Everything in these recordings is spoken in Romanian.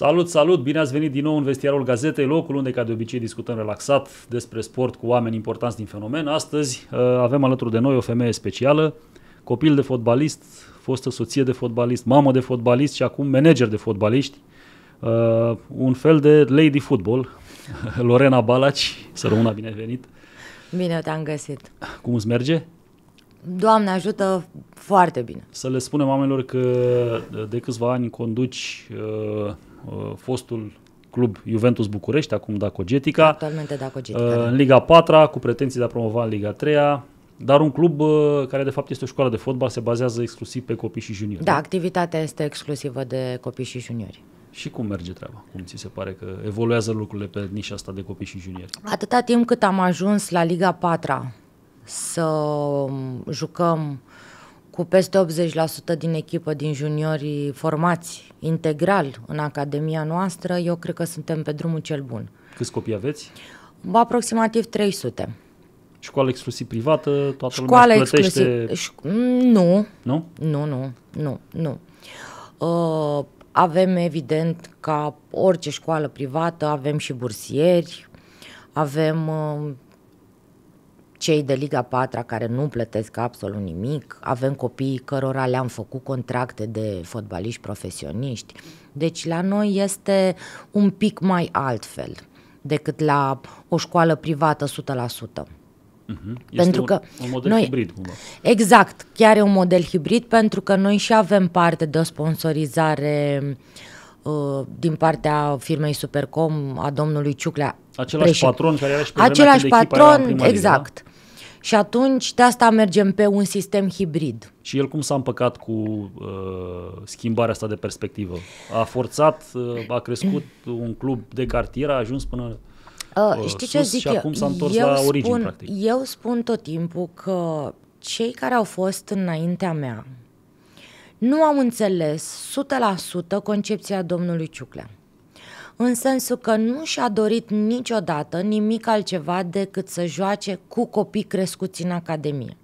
Salut, salut! Bine ați venit din nou în vestiarul Gazetei, locul unde, ca de obicei, discutăm relaxat despre sport cu oameni importanți din fenomen. Astăzi uh, avem alături de noi o femeie specială, copil de fotbalist, fostă soție de fotbalist, mamă de fotbalist și acum manager de fotbaliști. Uh, un fel de lady football, Lorena Balaci, să rămână binevenit. Bine te-am găsit. Cum îți merge? Doamne ajută foarte bine. Să le spunem oamenilor că de câțiva ani conduci uh, Uh, fostul club Juventus București, acum Dacogetica. Actualmente Dacogetica. Uh, da. În Liga 4 cu pretenții de a promova în Liga 3 dar un club uh, care de fapt este o școală de fotbal se bazează exclusiv pe copii și juniori. Da, da? activitatea este exclusivă de copii și juniori. Și cum merge treaba? Cum ți se pare că evoluează lucrurile pe nișa asta de copii și juniori? Atâta timp cât am ajuns la Liga 4 să jucăm cu peste 80% din echipă, din juniorii formați integral în academia noastră, eu cred că suntem pe drumul cel bun. Câți copii aveți? Aproximativ 300. Școală exclusiv privată, toată Școală lumea plătește... exclusiv... Ș- nu. Nu? Nu, nu, nu, nu. Uh, avem, evident, ca orice școală privată, avem și bursieri, avem uh, cei de Liga 4 care nu plătesc absolut nimic, avem copiii cărora le-am făcut contracte de fotbaliști profesioniști. Deci la noi este un pic mai altfel decât la o școală privată 100%. Mhm. Este pentru un, că un model noi, hibrid. Cumva. Exact, chiar e un model hibrid pentru că noi și avem parte de o sponsorizare uh, din partea firmei Supercom a domnului Ciuclea. Același președ... patron care era și pe Același patron, era da? echipa, exact. Liga. Și atunci de asta mergem pe un sistem hibrid. Și el cum s-a împăcat cu uh, schimbarea asta de perspectivă? A forțat, uh, a crescut un club de cartier, a ajuns până uh, uh, știi sus ce zic și eu? acum s-a întors eu la spun, origini, practic. Eu spun tot timpul că cei care au fost înaintea mea nu au înțeles 100% concepția domnului Ciuclea în sensul că nu și-a dorit niciodată nimic altceva decât să joace cu copii crescuți în academie.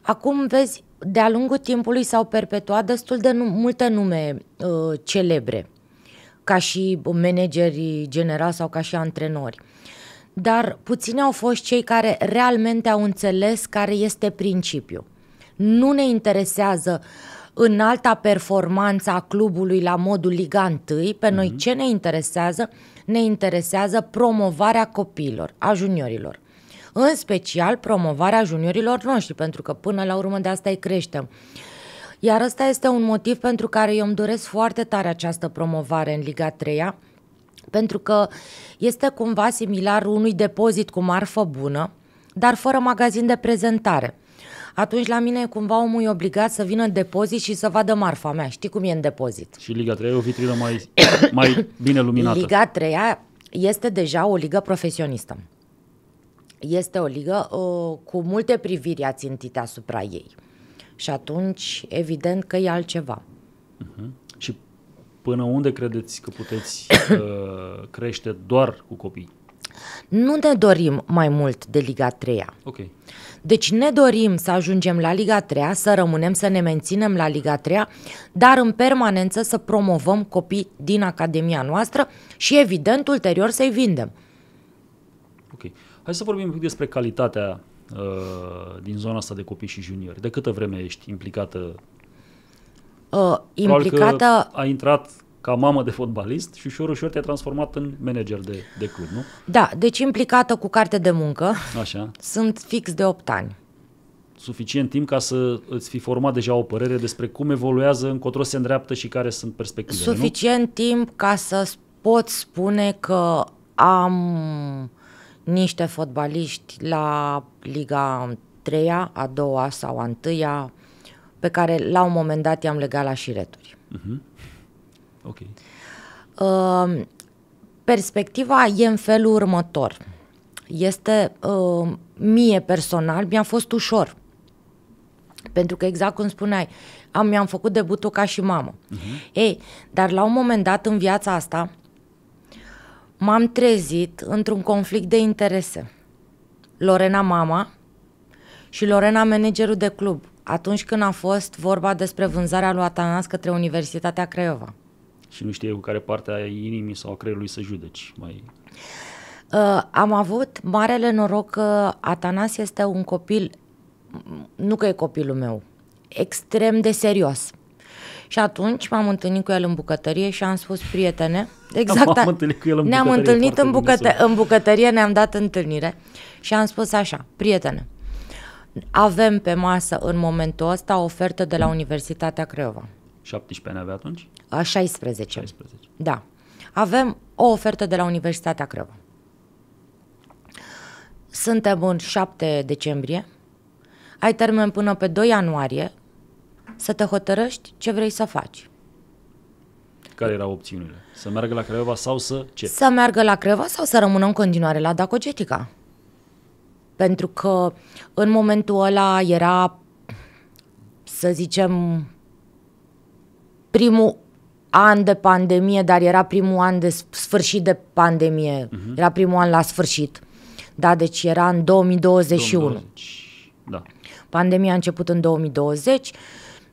Acum, vezi, de-a lungul timpului s-au perpetuat destul de num- multe nume uh, celebre, ca și manageri generali sau ca și antrenori. Dar puțini au fost cei care realmente au înțeles care este principiul. Nu ne interesează uh, în alta performanță a clubului la modul Liga 1, pe noi mm-hmm. ce ne interesează? Ne interesează promovarea copiilor, a juniorilor. În special promovarea juniorilor noștri, pentru că până la urmă de asta îi creștem. Iar ăsta este un motiv pentru care eu îmi doresc foarte tare această promovare în Liga 3 pentru că este cumva similar unui depozit cu marfă bună, dar fără magazin de prezentare atunci la mine cumva omul e obligat să vină în depozit și să vadă marfa mea. Știi cum e în depozit. Și Liga 3 e o vitrină mai, mai bine luminată. Liga 3 este deja o ligă profesionistă. Este o ligă uh, cu multe priviri ațintite asupra ei. Și atunci, evident că e altceva. Uh-huh. Și până unde credeți că puteți uh, crește doar cu copii? Nu ne dorim mai mult de Liga 3 okay. Deci ne dorim să ajungem la Liga 3 să rămânem, să ne menținem la Liga 3 dar în permanență să promovăm copii din Academia noastră și, evident, ulterior să-i vindem. Ok. Hai să vorbim un pic despre calitatea uh, din zona asta de copii și juniori. De câtă vreme ești implicată? Uh, implicată... a intrat ca mamă de fotbalist și ușor, ușor te-ai transformat în manager de, de club, nu? Da, deci implicată cu carte de muncă. Așa. Sunt fix de 8 ani. Suficient timp ca să îți fi format deja o părere despre cum evoluează, încotro se îndreaptă și care sunt perspectivele, Suficient nu? timp ca să pot spune că am niște fotbaliști la Liga 3 a 2 sau a 1 pe care la un moment dat i-am legat la șireturi. Uh-huh. Ok. Uh, perspectiva e în felul următor. Este uh, mie personal, mi-a fost ușor. Pentru că exact cum spuneai, am, mi-am făcut debutul ca și mamă. Uh-huh. Ei, dar la un moment dat în viața asta m-am trezit într-un conflict de interese. Lorena mama și Lorena managerul de club, atunci când a fost vorba despre vânzarea lui Atanas către Universitatea Craiova și nu știe cu care parte a inimii sau a creierului să judeci mai... Uh, am avut marele noroc că Atanas este un copil, nu că e copilul meu, extrem de serios. Și atunci m-am întâlnit cu el în bucătărie și am spus, prietene, exact, am întâlnit cu el în ne-am bucătărie, întâlnit în, bucătă- în bucătărie, ne-am dat întâlnire și am spus așa, prietene, avem pe masă în momentul ăsta ofertă de la Universitatea Craiova. 17 ani avea atunci? A, 16. 16. Da. Avem o ofertă de la Universitatea Crăvă. Suntem în 7 decembrie. Ai termen până pe 2 ianuarie să te hotărăști ce vrei să faci. Care erau opțiunile? Să meargă la Creva sau să ce? Să meargă la Creva sau să rămână în continuare la Dacogetica. Pentru că în momentul ăla era, să zicem, primul an de pandemie, dar era primul an de sfârșit de pandemie. Uh-huh. Era primul an la sfârșit. Da, deci era în 2021. 2020. Da. Pandemia a început în 2020.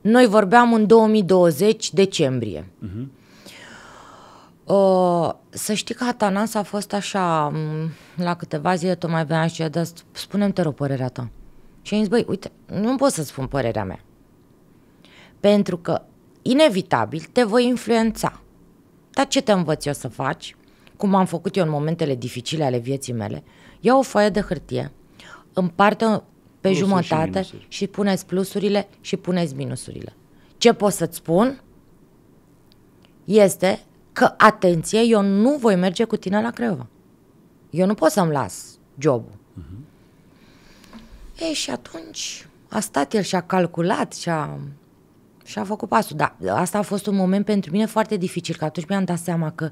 Noi vorbeam în 2020, decembrie. Uh-huh. Uh, să știi că Atanas a fost așa, la câteva zile tot mai venea și dar spune-mi te rog părerea ta. Și am zis, băi, uite, nu pot să spun părerea mea. Pentru că inevitabil te voi influența. Dar ce te învăț eu să faci? Cum am făcut eu în momentele dificile ale vieții mele? Ia o foaie de hârtie, împarte pe Plusuri jumătate și, și puneți plusurile și puneți minusurile. Ce pot să-ți spun este că, atenție, eu nu voi merge cu tine la creva. Eu nu pot să-mi las jobul. Uh-huh. Ei, și atunci a stat el și a calculat și a și a făcut pasul. Da, asta a fost un moment pentru mine foarte dificil, că atunci mi-am dat seama că,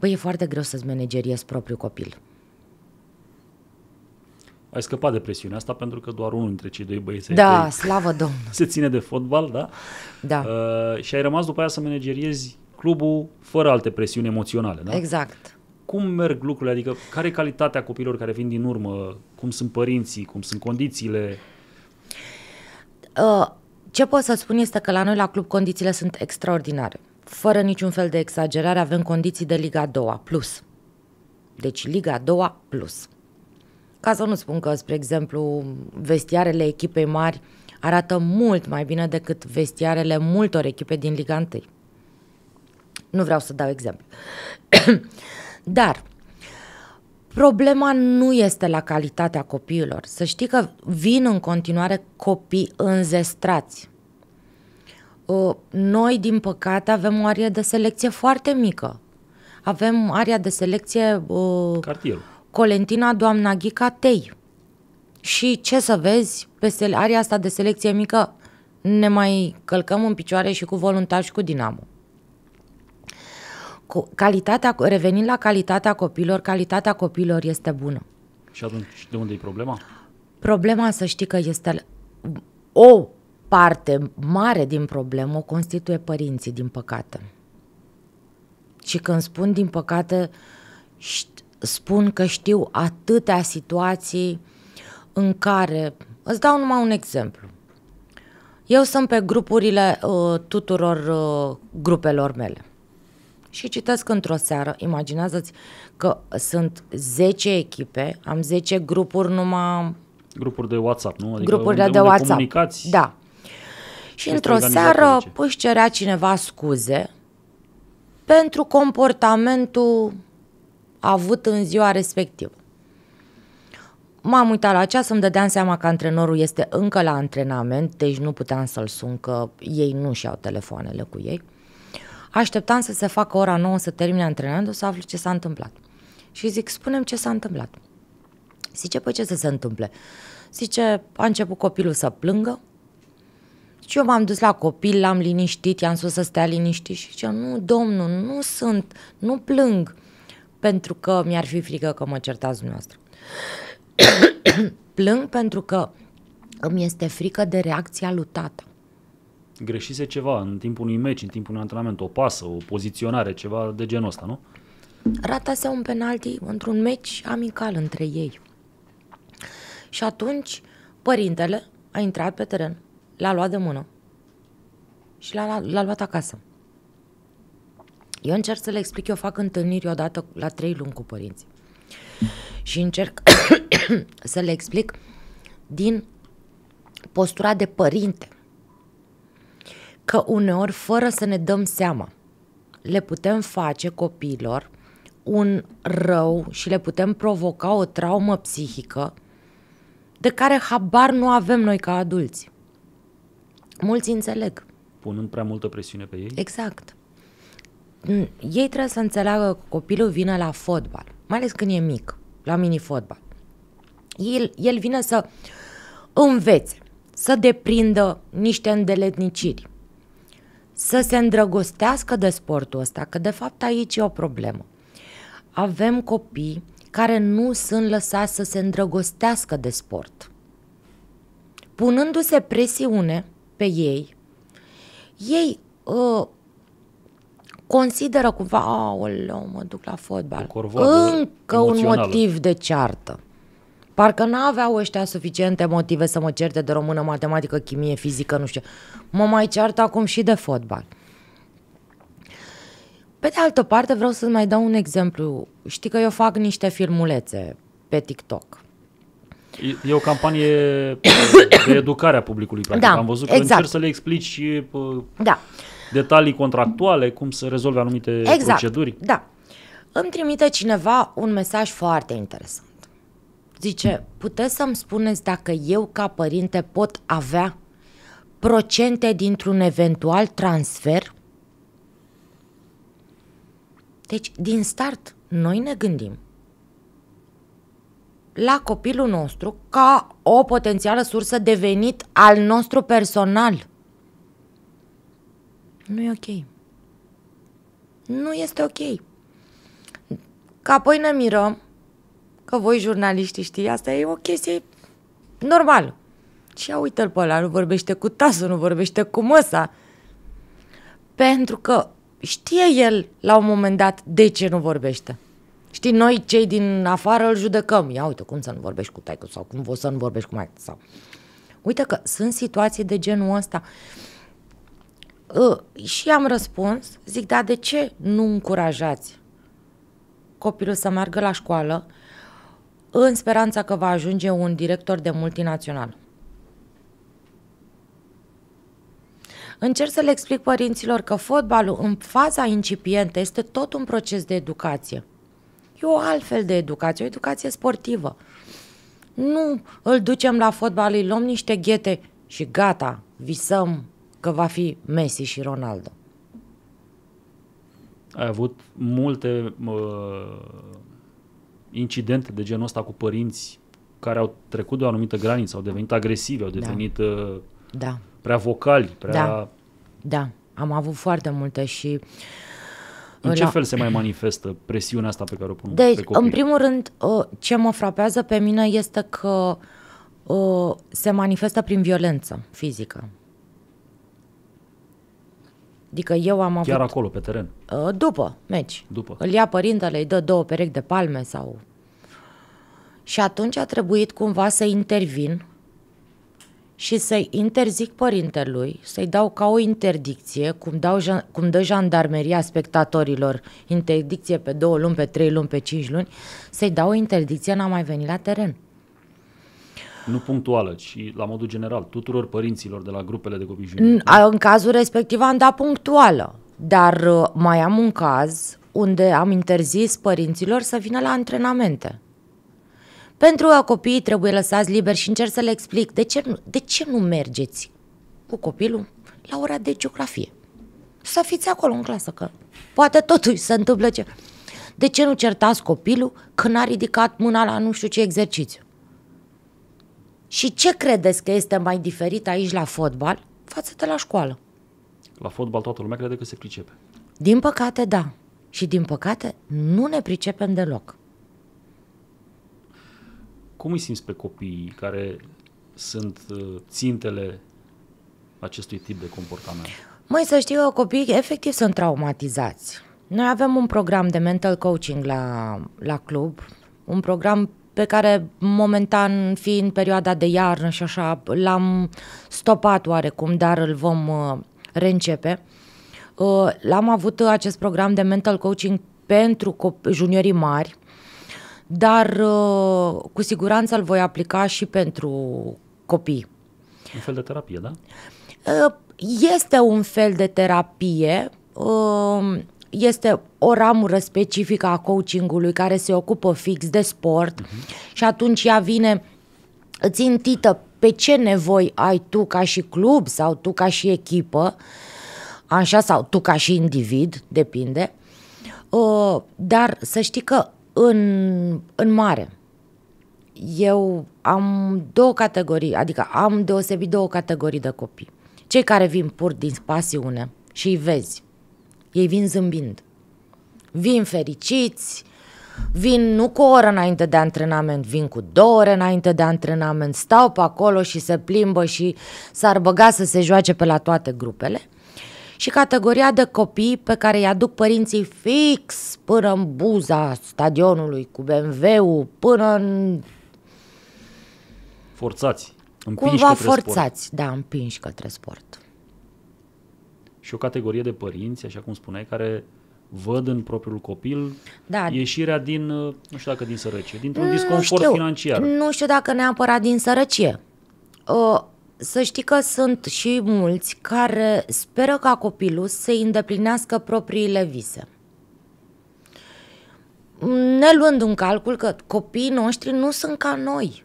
băi, e foarte greu să-ți manageriezi propriul copil. Ai scăpat de presiunea asta pentru că doar unul dintre cei doi băieți Da, ai slavă Domnului! Se ține de fotbal, da? Da. Uh, și ai rămas după aia să manageriezi clubul fără alte presiuni emoționale, da? Exact cum merg lucrurile? Adică care e calitatea copiilor care vin din urmă? Cum sunt părinții? Cum sunt condițiile? Uh, ce pot să spun este că la noi la club condițiile sunt extraordinare. Fără niciun fel de exagerare avem condiții de Liga 2 plus. Deci Liga 2 plus. Ca să nu spun că, spre exemplu, vestiarele echipei mari arată mult mai bine decât vestiarele multor echipe din Liga 1. Nu vreau să dau exemplu. Dar Problema nu este la calitatea copiilor. Să știi că vin în continuare copii înzestrați. Noi, din păcate, avem o arie de selecție foarte mică. Avem area de selecție Cartier. Colentina Doamna Ghica Tei. Și ce să vezi, pe Aria asta de selecție mică ne mai călcăm în picioare și cu voluntari și cu Dinamo calitatea, revenind la calitatea copilor, calitatea copilor este bună. Și atunci de unde e problema? Problema să știi că este o parte mare din problemă o constituie părinții, din păcate. Și când spun din păcate, spun că știu atâtea situații în care, îți dau numai un exemplu. Eu sunt pe grupurile uh, tuturor uh, grupelor mele și citesc într-o seară. Imaginează-ți că sunt 10 echipe, am 10 grupuri numai... Grupuri de WhatsApp, nu? Adică grupurile unde, de unde WhatsApp. Comunicați da. Și într-o seară păi, își cerea cineva scuze pentru comportamentul avut în ziua respectivă. M-am uitat la ceas, îmi dădeam seama că antrenorul este încă la antrenament, deci nu puteam să-l sun că ei nu și-au telefoanele cu ei. Așteptam să se facă ora 9 să termine antrenamentul, să aflu ce s-a întâmplat. Și zic, spunem ce s-a întâmplat. Zice, păi ce să se întâmple? Zice, a început copilul să plângă, și eu m-am dus la copil, l-am liniștit, i-am spus să stea liniștit și zice, nu, domnul, nu sunt, nu plâng, pentru că mi-ar fi frică că mă certați dumneavoastră. plâng pentru că îmi este frică de reacția lui tata greșise ceva în timpul unui meci, în timpul unui antrenament, o pasă, o poziționare, ceva de genul ăsta, nu? Ratase un penalti într-un meci amical între ei. Și atunci părintele a intrat pe teren, l-a luat de mână și l-a, l-a luat acasă. Eu încerc să le explic, eu fac întâlniri odată la trei luni cu părinții. Și încerc să le explic din postura de părinte că uneori, fără să ne dăm seama, le putem face copiilor un rău și le putem provoca o traumă psihică de care habar nu avem noi ca adulți. Mulți înțeleg. Punând prea multă presiune pe ei? Exact. Ei trebuie să înțeleagă că copilul vine la fotbal, mai ales când e mic, la mini-fotbal. El, el vine să învețe, să deprindă niște îndeletniciri, să se îndrăgostească de sportul ăsta, că de fapt aici e o problemă. Avem copii care nu sunt lăsați să se îndrăgostească de sport. Punându-se presiune pe ei, ei uh, consideră cumva, aoleu, mă duc la fotbal, încă emoțională. un motiv de ceartă. Parcă n-aveau ăștia suficiente motive să mă certe de română, matematică, chimie, fizică, nu știu. Mă mai ceartă acum și de fotbal. Pe de altă parte, vreau să ți mai dau un exemplu. Știi că eu fac niște filmulețe pe TikTok. E, e o campanie de educare a publicului, practic. Da, Am văzut că exact. încerci să le explici da. detalii contractuale, cum să rezolve anumite exact, proceduri. Da. Îmi trimite cineva un mesaj foarte interesant. Zice, puteți să-mi spuneți dacă eu ca părinte pot avea procente dintr-un eventual transfer? Deci, din start, noi ne gândim la copilul nostru ca o potențială sursă de venit al nostru personal. Nu e ok. Nu este ok. Ca apoi ne mirăm că voi jurnaliștii știi, asta e o chestie normală. Și ia uite-l pe ăla, nu vorbește cu tasul, nu vorbește cu măsa. Pentru că știe el la un moment dat de ce nu vorbește. Știi, noi cei din afară îl judecăm. Ia uite cum să nu vorbești cu taică sau cum să nu vorbești cu mai sau... Uite că sunt situații de genul ăsta. Uh, și am răspuns, zic, da, de ce nu încurajați copilul să meargă la școală, în speranța că va ajunge un director de multinațional. Încerc să le explic părinților că fotbalul în faza incipientă este tot un proces de educație. E o altfel de educație, o educație sportivă. Nu îl ducem la fotbal, îi luăm niște ghete și gata, visăm că va fi Messi și Ronaldo. Ai avut multe uh, incidente de genul ăsta cu părinți care au trecut de o anumită graniță, au devenit agresivi, au da. devenit da. Uh, da. prea vocali, prea... Da. da, am avut foarte multe și... În ce la... fel se mai manifestă presiunea asta pe care o pun deci, pe copii? în primul rând, uh, ce mă frapează pe mine este că uh, se manifestă prin violență fizică. Adică eu am avut... Chiar acolo, pe teren? Uh, după meci. După. Îl ia părintele, îi dă două perechi de palme sau și atunci a trebuit cumva să intervin și să-i interzic părintelui, să-i dau ca o interdicție, cum, dau, cum dă jandarmeria spectatorilor, interdicție pe două luni, pe trei luni, pe cinci luni, să-i dau o interdicție, n-a mai venit la teren. Nu punctuală, ci la modul general, tuturor părinților de la grupele de copii juniori. În cazul respectiv am dat punctuală, dar uh, mai am un caz unde am interzis părinților să vină la antrenamente pentru a copiii trebuie lăsați liber și încerc să le explic de ce, nu, de ce nu mergeți cu copilul la ora de geografie. Să fiți acolo în clasă, că poate totuși se întâmplă ce. De ce nu certați copilul când a ridicat mâna la nu știu ce exercițiu? Și ce credeți că este mai diferit aici la fotbal față de la școală? La fotbal toată lumea crede că se pricepe. Din păcate, da. Și din păcate, nu ne pricepem deloc. Cum îi simți pe copiii care sunt uh, țintele acestui tip de comportament? Mai să știu că copiii efectiv sunt traumatizați. Noi avem un program de mental coaching la, la club, un program pe care momentan, fiind perioada de iarnă și așa, l-am stopat oarecum, dar îl vom uh, reîncepe. Uh, l-am avut acest program de mental coaching pentru juniorii mari, dar uh, cu siguranță îl voi aplica și pentru copii. Un fel de terapie, da? Uh, este un fel de terapie, uh, este o ramură specifică a coachingului care se ocupă fix de sport uh-huh. și atunci ea vine, țintită pe ce nevoi ai tu ca și club sau tu ca și echipă, așa, sau tu ca și individ, depinde. Dar să știi că în, în mare. Eu am două categorii, adică am deosebit două categorii de copii. Cei care vin pur din pasiune și îi vezi. Ei vin zâmbind. Vin fericiți, vin nu cu o oră înainte de antrenament, vin cu două ore înainte de antrenament, stau pe acolo și se plimbă și s-ar băga să se joace pe la toate grupele și categoria de copii pe care îi aduc părinții fix până în buza stadionului cu BMW-ul, până în... Forțați, împinși Cumva către forțați, sport. da, împinși către sport. Și o categorie de părinți, așa cum spuneai, care văd în propriul copil da. ieșirea din, uh, nu știu dacă din sărăcie, dintr-un nu mm, disconfort știu. financiar. Nu știu dacă neapărat din sărăcie. Uh, să știi că sunt și mulți care speră ca copilul să îndeplinească propriile vise. Ne luând în calcul că copiii noștri nu sunt ca noi.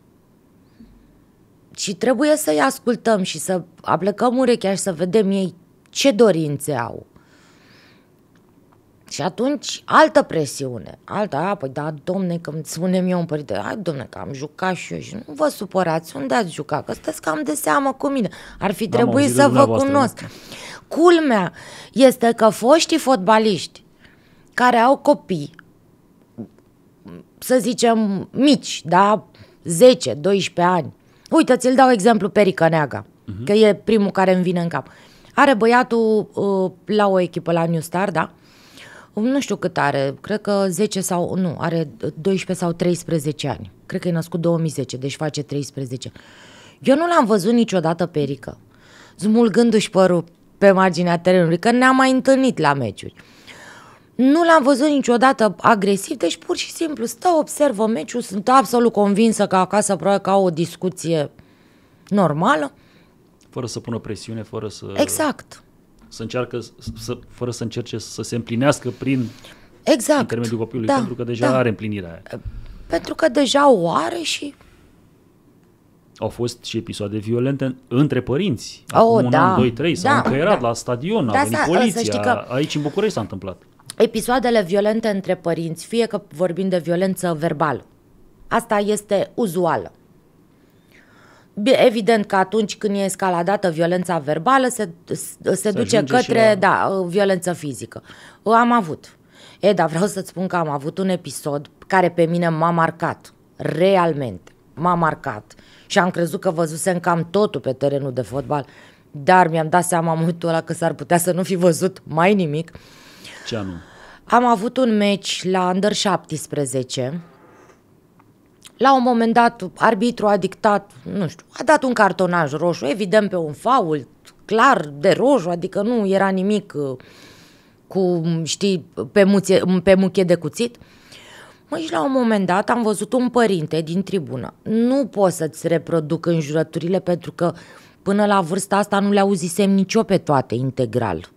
Și trebuie să-i ascultăm și să aplecăm urechea și să vedem ei ce dorințe au. Și atunci, altă presiune, alta, a, păi da, domne, că îmi spunem eu un părinte, hai, domne, că am jucat și eu și nu vă supărați, unde ați jucat, că stăți cam de seamă cu mine, ar fi trebuit să vă cunosc. Nu? Culmea este că foștii fotbaliști care au copii, să zicem, mici, da, 10, 12 ani, uite, ți-l dau exemplu Perică Neaga, uh-huh. că e primul care îmi vine în cap. Are băiatul uh, la o echipă la New Star, da? nu știu cât are, cred că 10 sau, nu, are 12 sau 13 ani. Cred că e născut 2010, deci face 13. Eu nu l-am văzut niciodată pe Rică, smulgându-și părul pe marginea terenului, că ne-am mai întâlnit la meciuri. Nu l-am văzut niciodată agresiv, deci pur și simplu stă, observă meciul, sunt absolut convinsă că acasă probabil că au o discuție normală. Fără să pună presiune, fără să... Exact să încearcă, să, fără să încerce să se împlinească prin exact. intermediul copilului, da, pentru că deja da. are împlinirea aia. Ă, pentru că deja o are și... Au fost și episoade violente între părinți. Oh, Acum oh, un da. an, doi, trei, s au da, încăierat da. la stadion, da, a venit poliția, că... aici în București s-a întâmplat. Episoadele violente între părinți, fie că vorbim de violență verbală, asta este uzuală Evident că atunci când e escaladată violența verbală, se, se, se duce către la... da, violență fizică. Am avut. E, dar vreau să-ți spun că am avut un episod care pe mine m-a marcat. Realmente. M-a marcat. Și am crezut că văzusem cam totul pe terenul de fotbal. Dar mi-am dat seama momentul ăla că s-ar putea să nu fi văzut mai nimic. Ce anume? Am avut un meci la Under 17 la un moment dat arbitru a dictat, nu știu, a dat un cartonaj roșu, evident pe un fault, clar de roșu, adică nu era nimic uh, cu, știi, pe, muțe, pe muche de cuțit. Mă, și la un moment dat am văzut un părinte din tribună. Nu pot să-ți reproduc înjurăturile pentru că până la vârsta asta nu le auzisem nicio pe toate integral.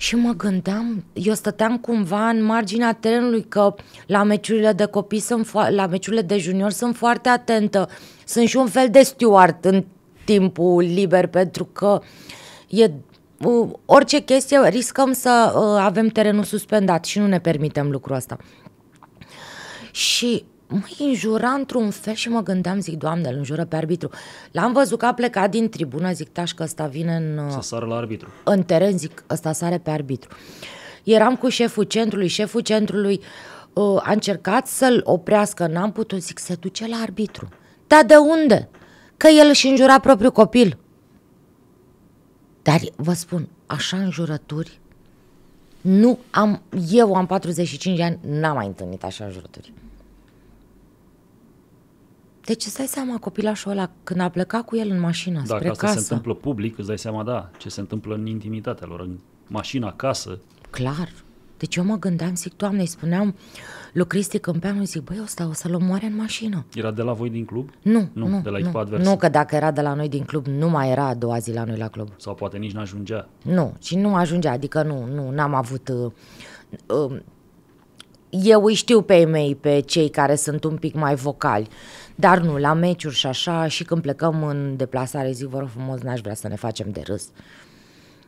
Și mă gândeam, eu stăteam cumva în marginea terenului că la meciurile de copii sunt fo- la meciurile de junior sunt foarte atentă. Sunt și un fel de steward în timpul liber pentru că e orice chestie riscăm să uh, avem terenul suspendat și nu ne permitem lucrul ăsta. Și mă înjura într-un fel și mă gândeam, zic, doamne, îl înjură pe arbitru. L-am văzut că a plecat din tribună, zic, taș că ăsta vine în... Să sară la arbitru. În teren, zic, ăsta sare pe arbitru. Eram cu șeful centrului, șeful centrului uh, a încercat să-l oprească, n-am putut, zic, se duce la arbitru. Dar de unde? Că el își înjura propriul copil. Dar vă spun, așa înjurături, nu am, eu am 45 de ani, n-am mai întâlnit așa înjurături. Deci îți dai seama copilașul ăla când a plecat cu el în mașină Dacă spre asta casă. se întâmplă public, îți dai seama, da, ce se întâmplă în intimitatea lor, în mașina, acasă. Clar. Deci eu mă gândeam, zic, Doamne, îi spuneam lui Cristi Câmpeanu, zic, băi, ăsta o să-l omoare în mașină. Era de la voi din club? Nu, nu, nu de la nu, adversă. Nu, că dacă era de la noi din club, nu mai era a doua zi la noi la club. Sau poate nici n-ajungea. Nu, și nu ajungea, adică nu, nu, n-am avut... Uh, uh, eu îi știu pe ei mei, pe cei care sunt un pic mai vocali, dar nu, la meciuri și așa, și când plecăm în deplasare, zic, vă rog frumos, n-aș vrea să ne facem de râs.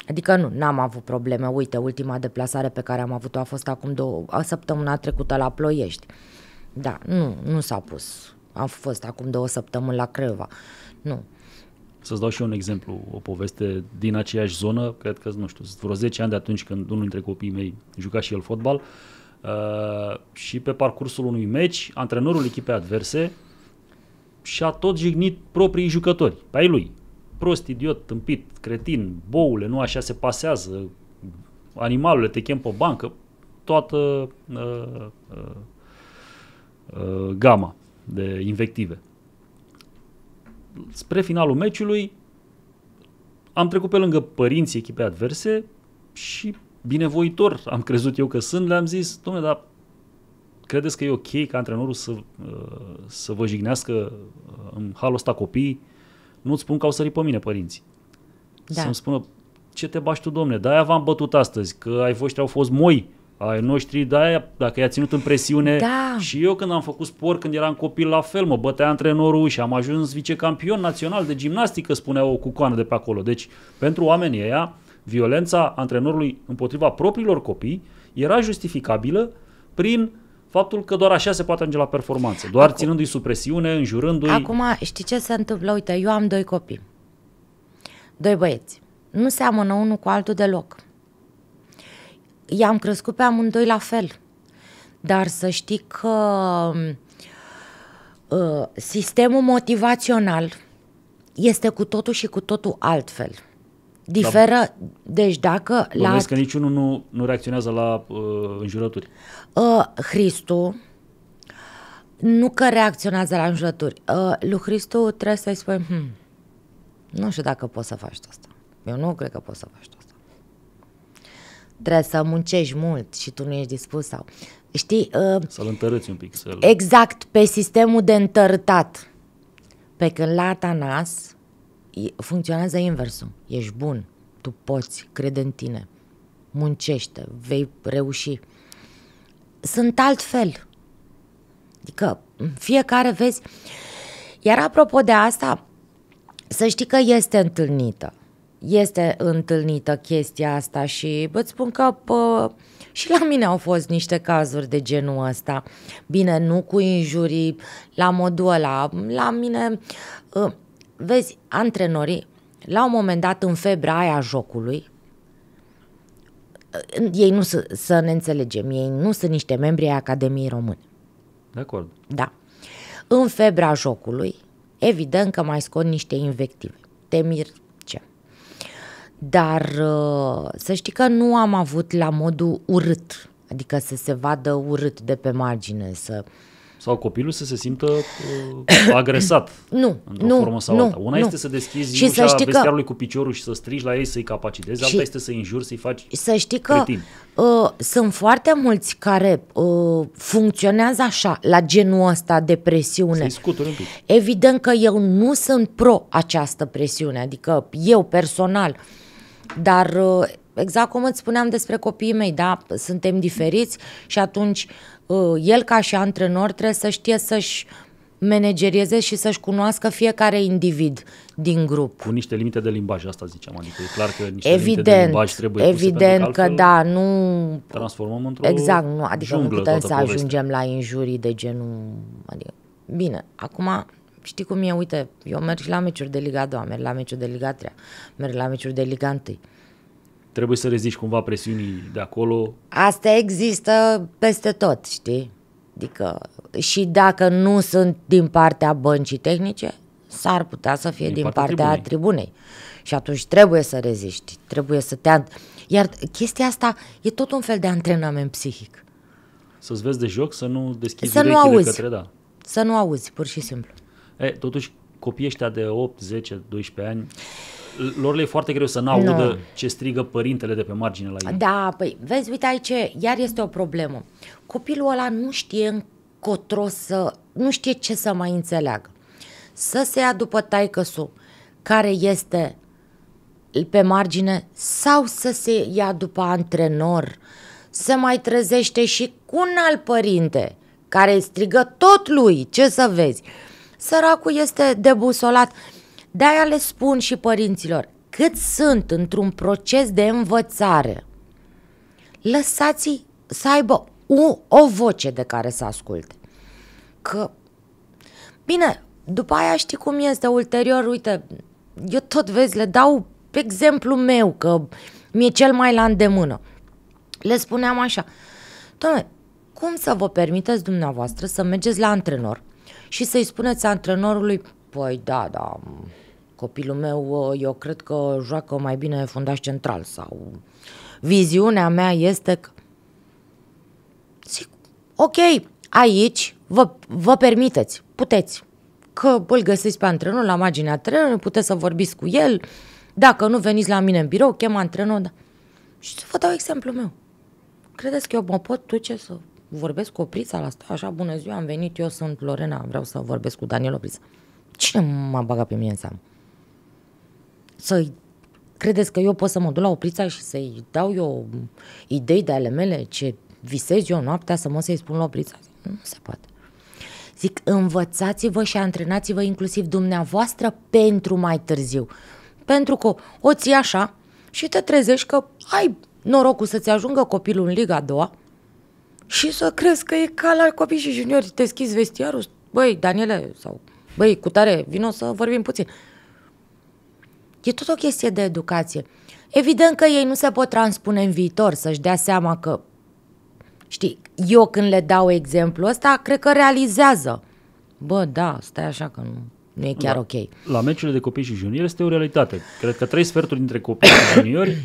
Adică nu, n-am avut probleme. Uite, ultima deplasare pe care am avut-o a fost acum două, a săptămâna trecută la Ploiești. Da, nu, nu s-a pus. Am fost acum două săptămâni la Creva. Nu. Să-ți dau și eu un exemplu, o poveste din aceeași zonă, cred că, nu știu, vreo 10 ani de atunci când unul dintre copiii mei juca și el fotbal, uh, Uh, și pe parcursul unui meci, antrenorul echipei adverse și-a tot jignit proprii jucători, pe ai lui. Prost, idiot, tâmpit, cretin, boule, nu așa se pasează, animalele te chem pe bancă, toată uh, uh, uh, gama de invective. Spre finalul meciului am trecut pe lângă părinții echipei adverse și binevoitor am crezut eu că sunt, le-am zis, domnule, dar credeți că e ok ca antrenorul să, uh, să vă jignească uh, în halul ăsta copiii? Nu-ți spun că au sărit pe mine părinții. Da. Să-mi spună, ce te bași tu, domne? De-aia v-am bătut astăzi, că ai voștri au fost moi, ai noștri, de-aia dacă i-a ținut în presiune. Da. Și eu când am făcut sport, când eram copil, la fel, mă bătea antrenorul și am ajuns vicecampion național de gimnastică, spunea o cucoană de pe acolo. Deci, pentru oamenii ăia, violența antrenorului împotriva propriilor copii era justificabilă prin faptul că doar așa se poate ajunge la performanță, doar Acum. ținându-i sub presiune, înjurându-i. Acum, știi ce se întâmplă? Uite, eu am doi copii, doi băieți. Nu seamănă unul cu altul deloc. I-am crescut pe amândoi la fel, dar să știi că uh, sistemul motivațional este cu totul și cu totul altfel. Diferă, la, deci dacă... la... că niciunul nu, nu reacționează la uh, înjurături. Uh, Hristu, nu că reacționează la înjurături. Uh, lui Hristu trebuie să-i spui, hmm, nu știu dacă poți să faci asta. Eu nu cred că poți să faci asta. Trebuie să muncești mult și tu nu ești dispus sau... Știi... Uh, să-l întărâți un pic. Să-l... Exact, pe sistemul de întărâtat. Pe când la Atanas, funcționează inversul. Ești bun, tu poți, crede în tine, muncește, vei reuși. Sunt altfel. Adică fiecare vezi. Iar apropo de asta, să știi că este întâlnită. Este întâlnită chestia asta și îți spun că pă, și la mine au fost niște cazuri de genul ăsta. Bine, nu cu injurii, la modul ăla. La mine ă, vezi, antrenorii, la un moment dat, în febra aia jocului, ei nu sunt, să ne înțelegem, ei nu sunt niște membri ai Academiei Române. De acord. Da. În febra jocului, evident că mai scot niște invective. Te mir ce. Dar uh, să știi că nu am avut la modul urât, adică să se vadă urât de pe margine, să... Uh, sau copilul să se simtă uh, agresat nu, într-o nu, formă sau nu, alta. Una nu. este să deschizi și ușa să vestiarului că... cu piciorul și să strigi la ei să-i capacitezi, și... alta este să-i înjuri, să-i faci Să știi că Uh, sunt foarte mulți care uh, funcționează așa, la genul ăsta de presiune. Evident că eu nu sunt pro această presiune, adică eu personal, dar uh, exact cum îți spuneam despre copiii mei, da, suntem diferiți și atunci uh, Ă, el ca și antrenor trebuie să știe să-și menegerieze și să-și cunoască fiecare individ din grup. Cu niște limite de limbaj, asta ziceam, adică e clar că niște evident, limite de limbaj trebuie Evident puse, că, că da, nu... Transformăm într-o Exact, nu, adică nu putem să povestea. ajungem la injurii de genul... Adică, bine, acum știi cum e, uite, eu merg la meciuri de Liga 2, merg la meciuri de Liga 3, merg la meciuri de Liga 1 trebuie să rezici cumva presiunii de acolo. Asta există peste tot, știi? Adică și dacă nu sunt din partea băncii tehnice, s-ar putea să fie din, din partea, partea tribunei. tribunei. Și atunci trebuie să reziști, trebuie să te... Iar chestia asta e tot un fel de antrenament psihic. Să-ți vezi de joc, să nu deschizi să nu auzi. către da. Să nu auzi, pur și simplu. E, totuși, copiii ăștia de 8, 10, 12 ani lor le e foarte greu să n-audă no. ce strigă părintele de pe margine la ei. Da, păi vezi, uite aici, iar este o problemă. Copilul ăla nu știe încotro să, nu știe ce să mai înțeleagă. Să se ia după taicăsul care este pe margine sau să se ia după antrenor, să mai trezește și cu un alt părinte care strigă tot lui, ce să vezi. Săracul este debusolat. De-aia le spun și părinților, cât sunt într-un proces de învățare, lăsați-i să aibă o, o voce de care să asculte. Că, bine, după aia știi cum este ulterior, uite, eu tot vezi, le dau exemplu meu, că mi-e cel mai la îndemână. Le spuneam așa, Doamne, cum să vă permiteți dumneavoastră să mergeți la antrenor și să-i spuneți antrenorului, păi da, da, Copilul meu, eu cred că joacă mai bine fundaș central sau... Viziunea mea este că... Zic, ok, aici vă, vă permiteți, puteți, că îl găsiți pe antrenor la marginea terenului, puteți să vorbiți cu el, dacă nu veniți la mine în birou, chem antrenor. Da. Și să vă dau exemplu meu. Credeți că eu mă pot duce să vorbesc cu oprița la asta? Așa, bună ziua, am venit, eu sunt Lorena, vreau să vorbesc cu Daniel Oprița. Cine m-a băgat pe mine în seamă? să credeți că eu pot să mă duc la oprița și să-i dau eu idei de ale mele, ce visez eu noaptea să mă să-i spun la oprița? Nu se poate. Zic, învățați-vă și antrenați-vă inclusiv dumneavoastră pentru mai târziu. Pentru că o ții așa și te trezești că ai norocul să-ți ajungă copilul în Liga a doua și să crezi că e ca la copii și juniori, te schizi vestiarul, băi, Daniele, sau băi, cu tare, vino să vorbim puțin. E tot o chestie de educație. Evident că ei nu se pot transpune în viitor, să-și dea seama că, știi, eu când le dau exemplu ăsta, cred că realizează. Bă, da, stai așa că nu, nu e chiar la, da. ok. La meciurile de copii și juniori este o realitate. Cred că trei sferturi dintre copii și juniori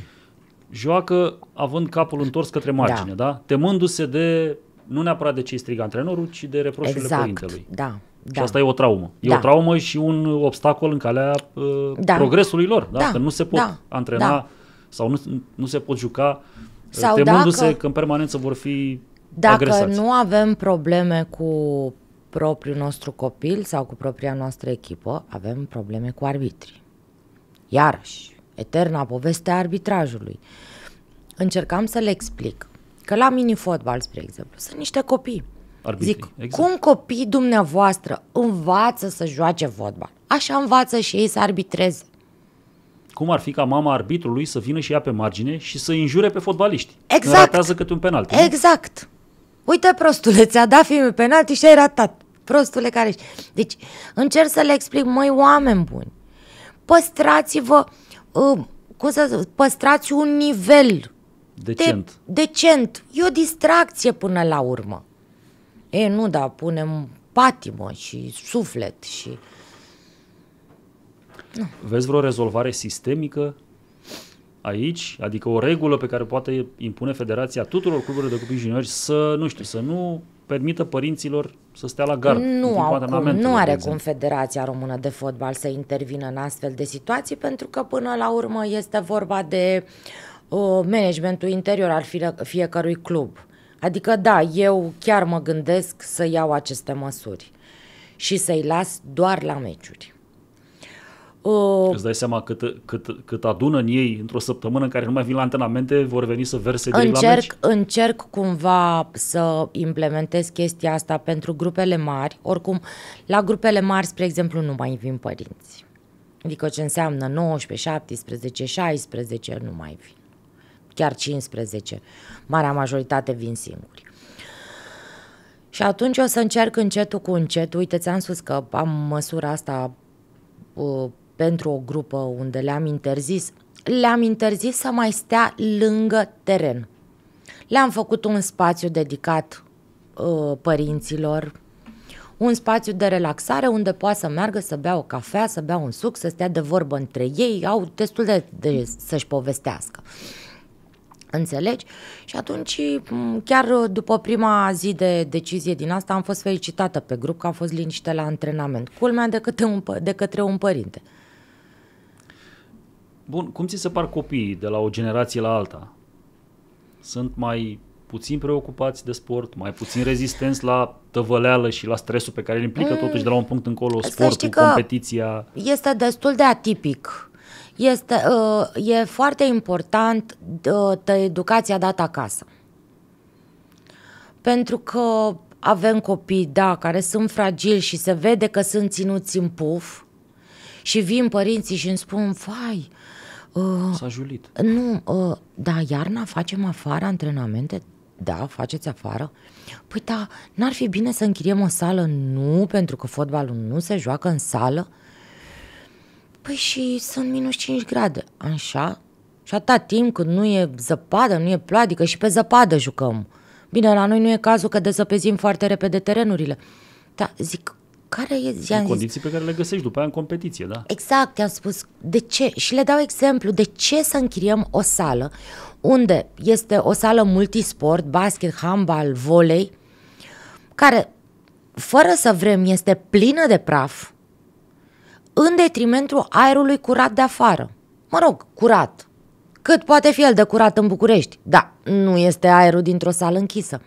joacă având capul întors către da. margine, da? da? Temându-se de, nu neapărat de ce-i strigă antrenorul, ci de reproșurile exact, părintelui. da. Da. Și asta e o traumă. E da. o traumă și un obstacol în calea uh, da. progresului lor. Da? Da. Că nu se pot da. antrena da. sau nu, nu se pot juca uh, sau temându-se dacă, că în permanență vor fi Dacă agresați. nu avem probleme cu propriul nostru copil sau cu propria noastră echipă, avem probleme cu arbitrii. Iarăși, eterna poveste a arbitrajului. Încercam să le explic că la mini-fotbal, spre exemplu, sunt niște copii arbitrii. Zic, exact. cum copiii dumneavoastră învață să joace fotbal? Așa învață și ei să arbitreze. Cum ar fi ca mama arbitrului să vină și ea pe margine și să injure pe fotbaliști? Exact. Când ratează câte un penalti. Exact. Uite, prostule, ți-a dat filmul penalti și ai ratat. Prostule care ești. Deci, încerc să le explic, mai oameni buni, păstrați-vă, uh, cum să zic, păstrați un nivel decent. De, decent. E o distracție până la urmă. E, nu, dar punem patimă și suflet și... Nu. Vezi vreo rezolvare sistemică aici? Adică o regulă pe care poate impune Federația tuturor cluburilor de copii juniori să, nu știu, să nu permită părinților să stea la gard. Nu, au cum, nu are cum Federația Română de Fotbal să intervină în astfel de situații, pentru că până la urmă este vorba de uh, managementul interior al fie, fiecărui club. Adică, da, eu chiar mă gândesc să iau aceste măsuri și să-i las doar la meciuri. Uh, Îți dai uh, seama cât, cât, cât adună în ei într-o săptămână în care nu mai vin la antrenamente, vor veni să verse de încerc, la meci? Încerc cumva să implementez chestia asta pentru grupele mari. Oricum, la grupele mari, spre exemplu, nu mai vin părinți. Adică ce înseamnă 19, 17, 16, nu mai vin chiar 15, marea majoritate vin singuri. Și atunci o să încerc încetul cu încet. Uite, ți-am spus că am măsura asta uh, pentru o grupă unde le-am interzis. Le-am interzis să mai stea lângă teren. Le-am făcut un spațiu dedicat uh, părinților, un spațiu de relaxare unde poate să meargă să bea o cafea, să bea un suc, să stea de vorbă între ei, au destul de, de să-și povestească. Uh, Înțelegi? Și atunci, chiar uh, după prima zi de decizie din asta, am fost felicitată pe grup că a fost liniște la antrenament. Culmea de către un, de către un părinte. Bun, cum ți se par copiii de la o generație la alta? Sunt mai puțin preocupați de sport, mai puțin rezistenți la tăvăleală și la stresul pe care îl implică mm. totuși de la un punct încolo sportul, competiția? Este destul de atipic este, uh, e foarte important uh, educația dată acasă. Pentru că avem copii, da, care sunt fragili și se vede că sunt ținuți în puf și vin părinții și îmi spun, fai. Uh, S-a julit. Nu, uh, da, iarna facem afară antrenamente? Da, faceți afară? Păi da, n-ar fi bine să închiriem o sală? Nu, pentru că fotbalul nu se joacă în sală. Uh, Păi și sunt minus 5 grade. Așa? Și atâta timp când nu e zăpadă, nu e pladică și pe zăpadă jucăm. Bine, la noi nu e cazul că dezăpezim foarte repede terenurile. Dar zic, care e zi? condiții zis, pe care le găsești după aia în competiție, da? Exact, i-am spus de ce. Și le dau exemplu, de ce să închiriem o sală unde este o sală multisport, basket, handbal, volei, care, fără să vrem, este plină de praf, în detrimentul aerului curat de afară. Mă rog, curat. Cât poate fi el de curat în București? Da, nu este aerul dintr-o sală închisă.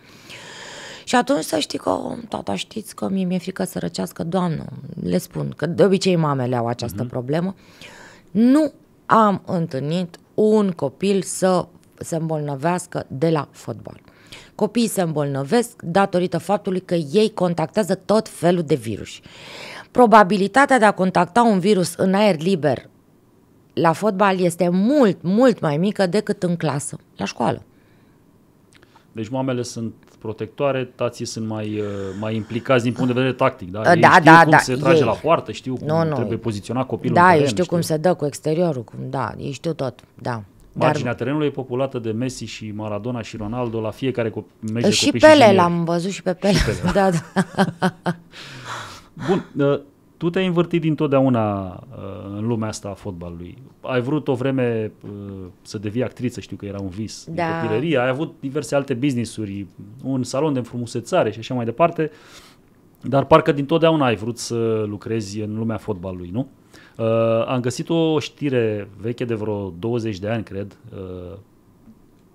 Și atunci să știi că, tata, știți că mie mi-e frică să răcească, doamnă, le spun, că de obicei mamele au această mm-hmm. problemă. Nu am întâlnit un copil să se îmbolnăvească de la fotbal. Copiii se îmbolnăvesc datorită faptului că ei contactează tot felul de virus probabilitatea de a contacta un virus în aer liber la fotbal este mult, mult mai mică decât în clasă, la școală. Deci mamele sunt protectoare, tații sunt mai, uh, mai implicați din punct de vedere tactic. Da, da, ei da, știu da, cum da, se trage ei. la poartă, știu cum nu, nu. trebuie poziționat copilul Da, teren, ei știu, știu cum se dă cu exteriorul, cum, da, ei știu tot, da. Marginea Dar... terenului e populată de Messi și Maradona și Ronaldo la fiecare meci și copii și Pele, l-am văzut și pe Pele. Și Pele. da, da. da. Bun, uh, tu te-ai învârtit dintotdeauna uh, în lumea asta a fotbalului. Ai vrut o vreme uh, să devii actriță, știu că era un vis da. din copilărie, ai avut diverse alte businessuri, un salon de înfrumusețare și așa mai departe, dar parcă dintotdeauna ai vrut să lucrezi în lumea fotbalului, nu? Am găsit o știre veche de vreo 20 de ani, cred,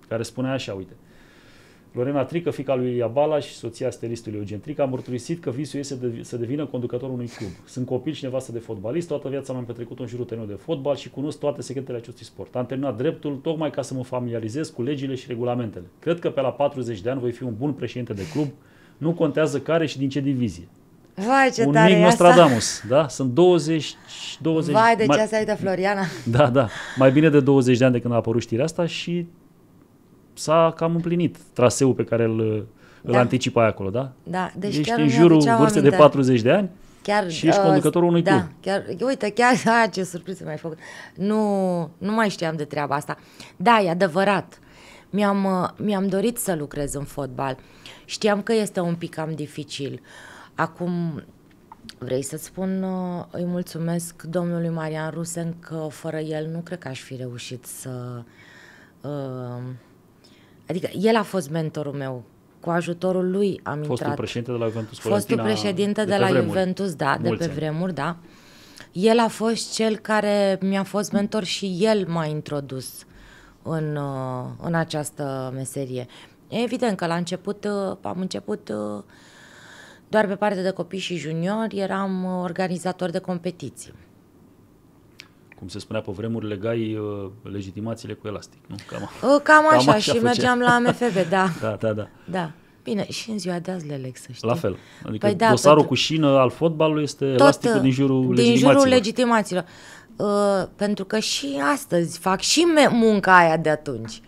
care spunea așa, uite, Lorena Trică, fica lui Ilia și soția stelistului Eugen Trică, a mărturisit că visul este de, să devină conducătorul unui club. Sunt copil și nevastă de fotbalist, toată viața m-am petrecut în jurul terenului de fotbal și cunosc toate secretele acestui sport. Am terminat dreptul tocmai ca să mă familiarizez cu legile și regulamentele. Cred că pe la 40 de ani voi fi un bun președinte de club, nu contează care și din ce divizie. Vai, ce un tare mic Nostradamus, asta. da? Sunt 20... 20 Vai, de mai... ce asta e de Floriana? Da, da. Mai bine de 20 de ani de când a apărut știrea asta și s-a cam împlinit traseul pe care îl, da. îl anticipai acolo, da? Da, deci Ești chiar în jurul vârstei de 40 de ani chiar, și ești uh, conducătorul unui da, club. Chiar, uite, chiar, a, ah, ce surpriză mi-ai făcut. Nu, nu mai știam de treaba asta. Da, e adevărat. Mi-am, uh, mi-am dorit să lucrez în fotbal. Știam că este un pic cam dificil. Acum, Vrei să spun, uh, îi mulțumesc domnului Marian Rusen că fără el nu cred că aș fi reușit să uh, Adică el a fost mentorul meu. Cu ajutorul lui am Fostul intrat. Fostul președinte de la Juventus Fostul Valentina președinte de, de la vremuri. Juventus, da, Mulți de pe vremuri, da. El a fost cel care mi-a fost mentor și el m-a introdus în, uh, în această meserie. evident că la început uh, am început uh, doar pe partea de copii și juniori, eram organizator de competiții cum se spunea pe vremuri, legai uh, legitimațiile cu elastic, nu? Cam, oh, cam, cam așa, așa și făcea. mergeam la MFV, da. da, da, da. Da. Bine, și în ziua de azi le leg, să știi. La fel. Adică păi da, dosarul pentru... cu șină al fotbalului este Tot elastic din uh, jurul din legitimațiilor. Din jurul legitimațiilor. Uh, pentru că și astăzi fac și munca aia de atunci.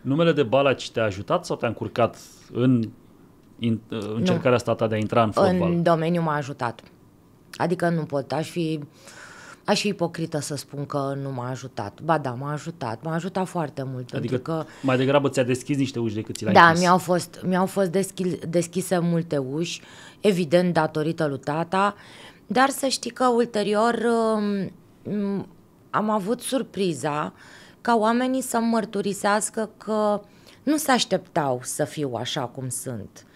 Numele de balaci te-a ajutat sau te-a încurcat în, uh, încercarea nu. asta ta de a intra în fotbal? În domeniu m-a ajutat. Adică nu pot, aș fi... Uh, Aș fi ipocrită să spun că nu m-a ajutat. Ba da, m-a ajutat. M-a ajutat foarte mult. Adică pentru că, mai degrabă ți-a deschis niște uși decât ți le-ai Da, mi-au fost, mi-au fost deschi, deschise multe uși, evident datorită lui tata, dar să știi că ulterior um, am avut surpriza ca oamenii să mărturisească că nu se așteptau să fiu așa cum sunt.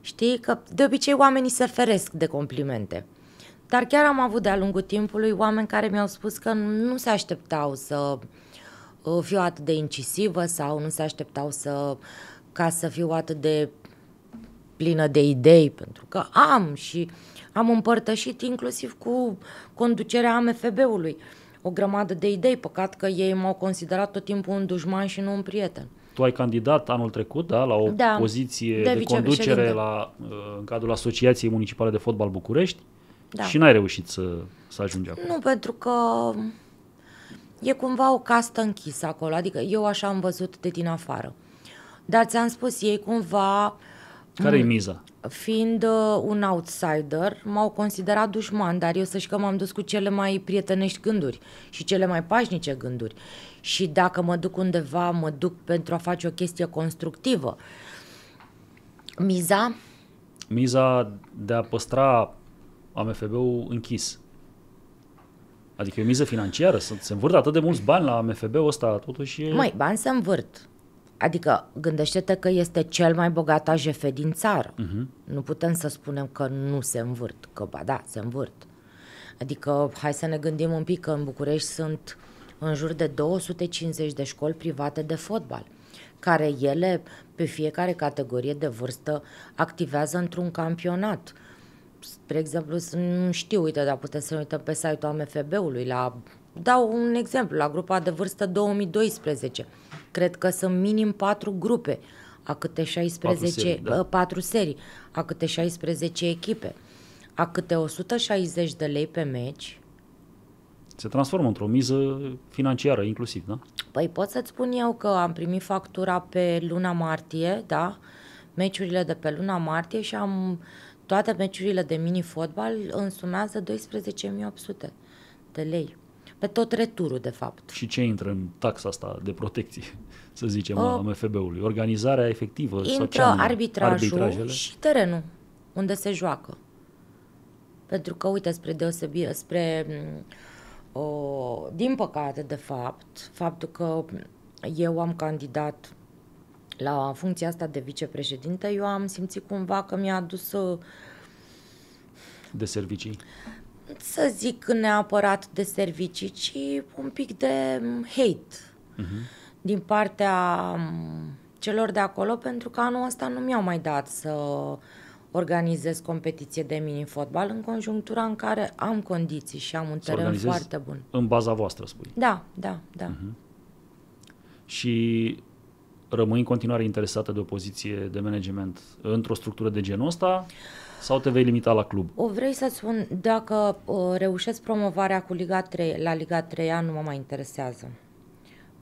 Știi că de obicei oamenii se feresc de complimente. Dar chiar am avut de-a lungul timpului oameni care mi-au spus că nu se așteptau să uh, fiu atât de incisivă sau nu se așteptau să ca să fiu atât de plină de idei, pentru că am și am împărtășit inclusiv cu conducerea AMFB-ului o grămadă de idei, păcat că ei m-au considerat tot timpul un dușman și nu un prieten. Tu ai candidat anul trecut da, la o da, poziție de, de conducere la, uh, în cadrul Asociației Municipale de Fotbal București. Da. Și n-ai reușit să, să ajungi acolo. Nu, pentru că e cumva o castă închisă acolo. Adică eu așa am văzut de din afară. Dar ți-am spus, ei cumva... Care e miza? Fiind uh, un outsider, m-au considerat dușman, dar eu să știu că m-am dus cu cele mai prietenești gânduri și cele mai pașnice gânduri. Și dacă mă duc undeva, mă duc pentru a face o chestie constructivă. Miza? Miza de a păstra AMFB-ul închis. Adică e o miză financiară, să se învârt atât de mulți bani la amfb ul ăsta, totuși e... Mai bani se învârt. Adică gândește-te că este cel mai bogat AJF din țară. Uh-huh. Nu putem să spunem că nu se învârt, că ba da, se învârt. Adică hai să ne gândim un pic că în București sunt în jur de 250 de școli private de fotbal, care ele, pe fiecare categorie de vârstă, activează într-un campionat. Uh, spre exemplu, nu știu, uite, dar putem să ne uităm pe site-ul AMFB-ului, la, dau un exemplu, la grupa de vârstă 2012. Cred că sunt minim patru grupe, a câte 16, patru serii, da. Ă, patru serii a câte 16 echipe, a câte 160 de lei pe meci. Se transformă într-o miză financiară inclusiv, da? Păi pot să-ți spun eu că am primit factura pe luna martie, da? Meciurile de pe luna martie și am uh, toate meciurile de mini-fotbal însumează 12.800 de lei. Pe tot returul, de fapt. Și ce intră în taxa asta de protecție, să zicem, uh, a MFB-ului? Organizarea efectivă? Intră sau arbitrajul și terenul unde se joacă. Pentru că, uite, spre deosebire, spre... Mm, o, din păcate, de fapt, faptul că eu am candidat la funcția asta de vicepreședinte, eu am simțit cumva că mi-a adus uh, de servicii? Să zic neapărat de servicii, ci un pic de um, hate uh-huh. din partea um, celor de acolo, pentru că anul ăsta nu mi-au mai dat să organizez competiție de mini-fotbal în conjunctura în care am condiții și am un să teren foarte bun. În baza voastră, spui. Da, da, da. Uh-huh. Și rămâi în continuare interesată de o poziție de management într-o structură de genul ăsta sau te vei limita la club? O vrei să spun, dacă uh, reușesc promovarea cu Liga 3, la Liga 3 nu mă mai interesează.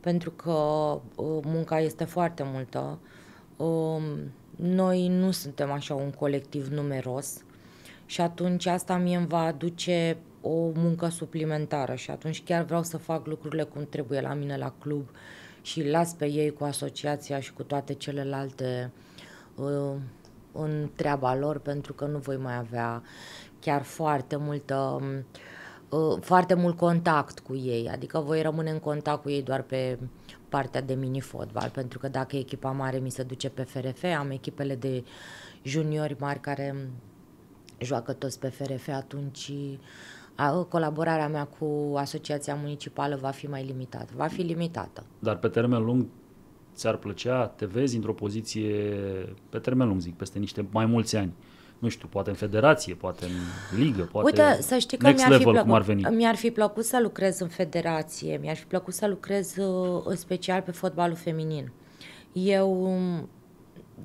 Pentru că uh, munca este foarte multă. Uh, noi nu suntem așa un colectiv numeros și atunci asta mie îmi va aduce o muncă suplimentară și atunci chiar vreau să fac lucrurile cum trebuie la mine la club. Uh, și las pe ei cu asociația și cu toate celelalte uh, în treaba lor pentru că nu voi mai avea chiar foarte multă uh, foarte mult contact cu ei, adică voi rămâne în contact cu ei doar pe partea de mini-fotbal, pentru că dacă echipa mare mi se duce pe FRF, am echipele de juniori mari care joacă toți pe FRF, atunci a, colaborarea mea cu Asociația Municipală va fi mai limitată. Va fi limitată. Dar pe termen lung ți-ar plăcea, te vezi într-o poziție, pe termen lung zic, peste niște mai mulți ani, nu știu, poate în federație, poate în ligă, poate Uite, să știi că next mi-ar level, fi plăcut, cum ar veni. Mi-ar fi plăcut să lucrez în federație, mi-ar fi plăcut să lucrez uh, în special pe fotbalul feminin. Eu, um,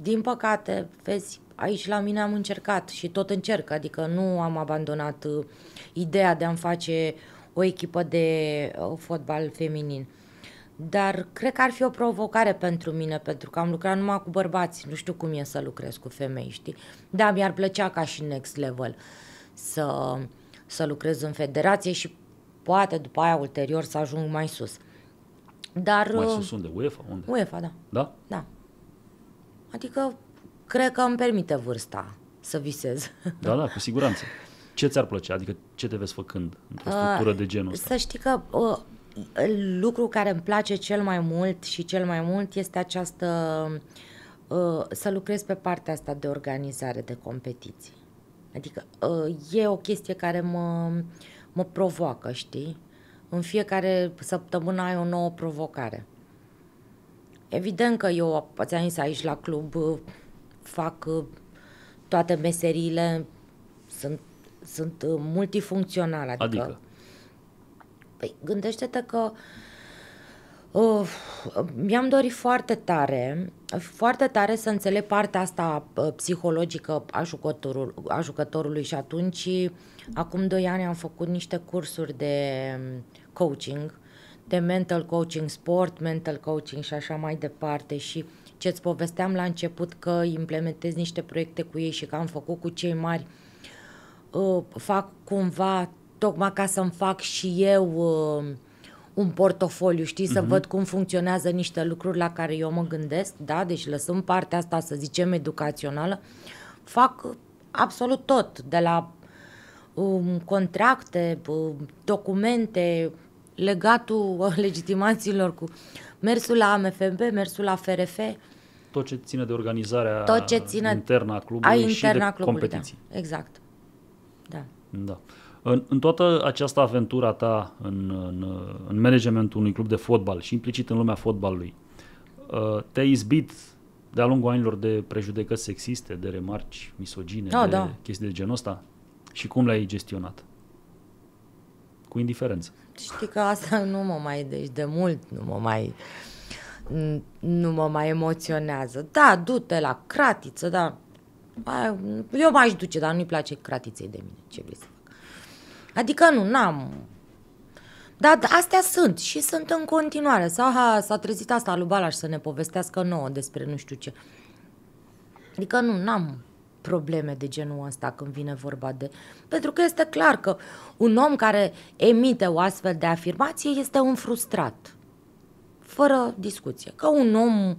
din păcate, vezi, aici la mine am încercat și tot încerc, adică nu am abandonat uh, ideea de a-mi face o echipă de uh, fotbal feminin. Dar cred că ar fi o provocare pentru mine, pentru că am lucrat numai cu bărbați, nu știu cum e să lucrez cu femei, știi? Da, mi-ar plăcea ca și next level să, să lucrez în federație și poate după aia ulterior să ajung mai sus. Dar, mai uh, sus unde? UEFA? Unde? UEFA, da. Da? Da. Adică cred că îmi permite vârsta să visez. Da, da, cu siguranță. Ce ți-ar plăcea? Adică ce te vezi făcând într-o structură uh, de genul ăsta? Să știi că uh, lucru care îmi place cel mai mult și cel mai mult este această uh, să lucrez pe partea asta de organizare de competiții. Adică uh, e o chestie care mă, mă provoacă, știi? În fiecare săptămână ai o nouă provocare. Evident că eu, ți-am zis aici la club, fac toate meserile sunt uh, multifuncțional. Adică, adică? Păi, gândește-te că uh, mi-am dorit foarte tare, foarte tare să înțeleg partea asta uh, psihologică a, jucătorul, a jucătorului și atunci, acum doi ani am făcut niște cursuri de um, coaching, de mental coaching sport, mental coaching și așa mai departe și ce-ți povesteam la început că implementez niște proiecte cu ei și că am făcut cu cei mari uh, uh, fac cumva tocmai ca să-mi fac și eu uh, un portofoliu, știi, uh-huh. să mhm. văd cum funcționează niște lucruri la care eu mă gândesc, da, deci lăsând partea asta, să zicem, educațională, fac absolut tot, de la um, contracte, um, documente, legatul legitimațiilor cu mersul la AMFB, mersul la FRF. Tot ce ține de organizarea tot ce ține internă a clubului a interna și de clubului, da. competiții. Da, exact. Da. da. În, în toată această aventură ta în, în, în managementul unui club de fotbal și implicit în lumea fotbalului, uh, te-ai izbit de-a lungul anilor de prejudecăți sexiste, de remarci misogine, da, de da. chestii de genul ăsta? Și cum le-ai gestionat? Cu indiferență. Știi că asta nu mă mai, deci de mult nu mă mai nu mă mai emoționează. Da, du-te la cratiță, da, eu m-aș duce, dar nu-i place cratiței de mine, ce vrei să fac. Adică nu, n-am... Dar astea sunt și sunt în continuare. Sau ha, s-a trezit asta lui Balaș să ne povestească nouă despre nu știu ce. Adică nu, n-am probleme de genul ăsta când vine vorba de... Pentru că este clar că un om care emite o astfel de afirmație este un frustrat. Fără discuție. Că un om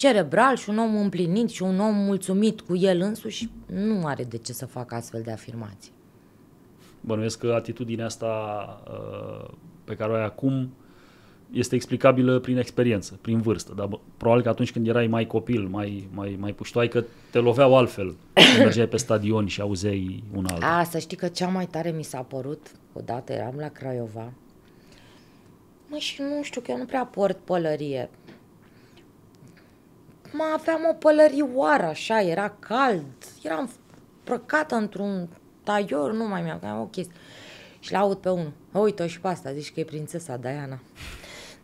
cerebral și un om împlinit și un om mulțumit cu el însuși nu are de ce să facă astfel de afirmații. Bănuiesc că atitudinea asta ă, pe care o ai acum este explicabilă prin experiență, prin vârstă, dar probabil că atunci când erai mai copil, mai, mai, mai puștoai, că te loveau altfel când mergeai pe stadion și auzeai un alt. A, să știi că cea mai tare mi s-a părut, odată eram la Craiova, mă, și nu știu că eu nu prea port pălărie, mă aveam o pălărioară așa, era cald, eram prăcată într-un taior, nu mai mi-am o chestie. Și l-aud pe unul. Uite-o și pe asta, zici că e prințesa Diana.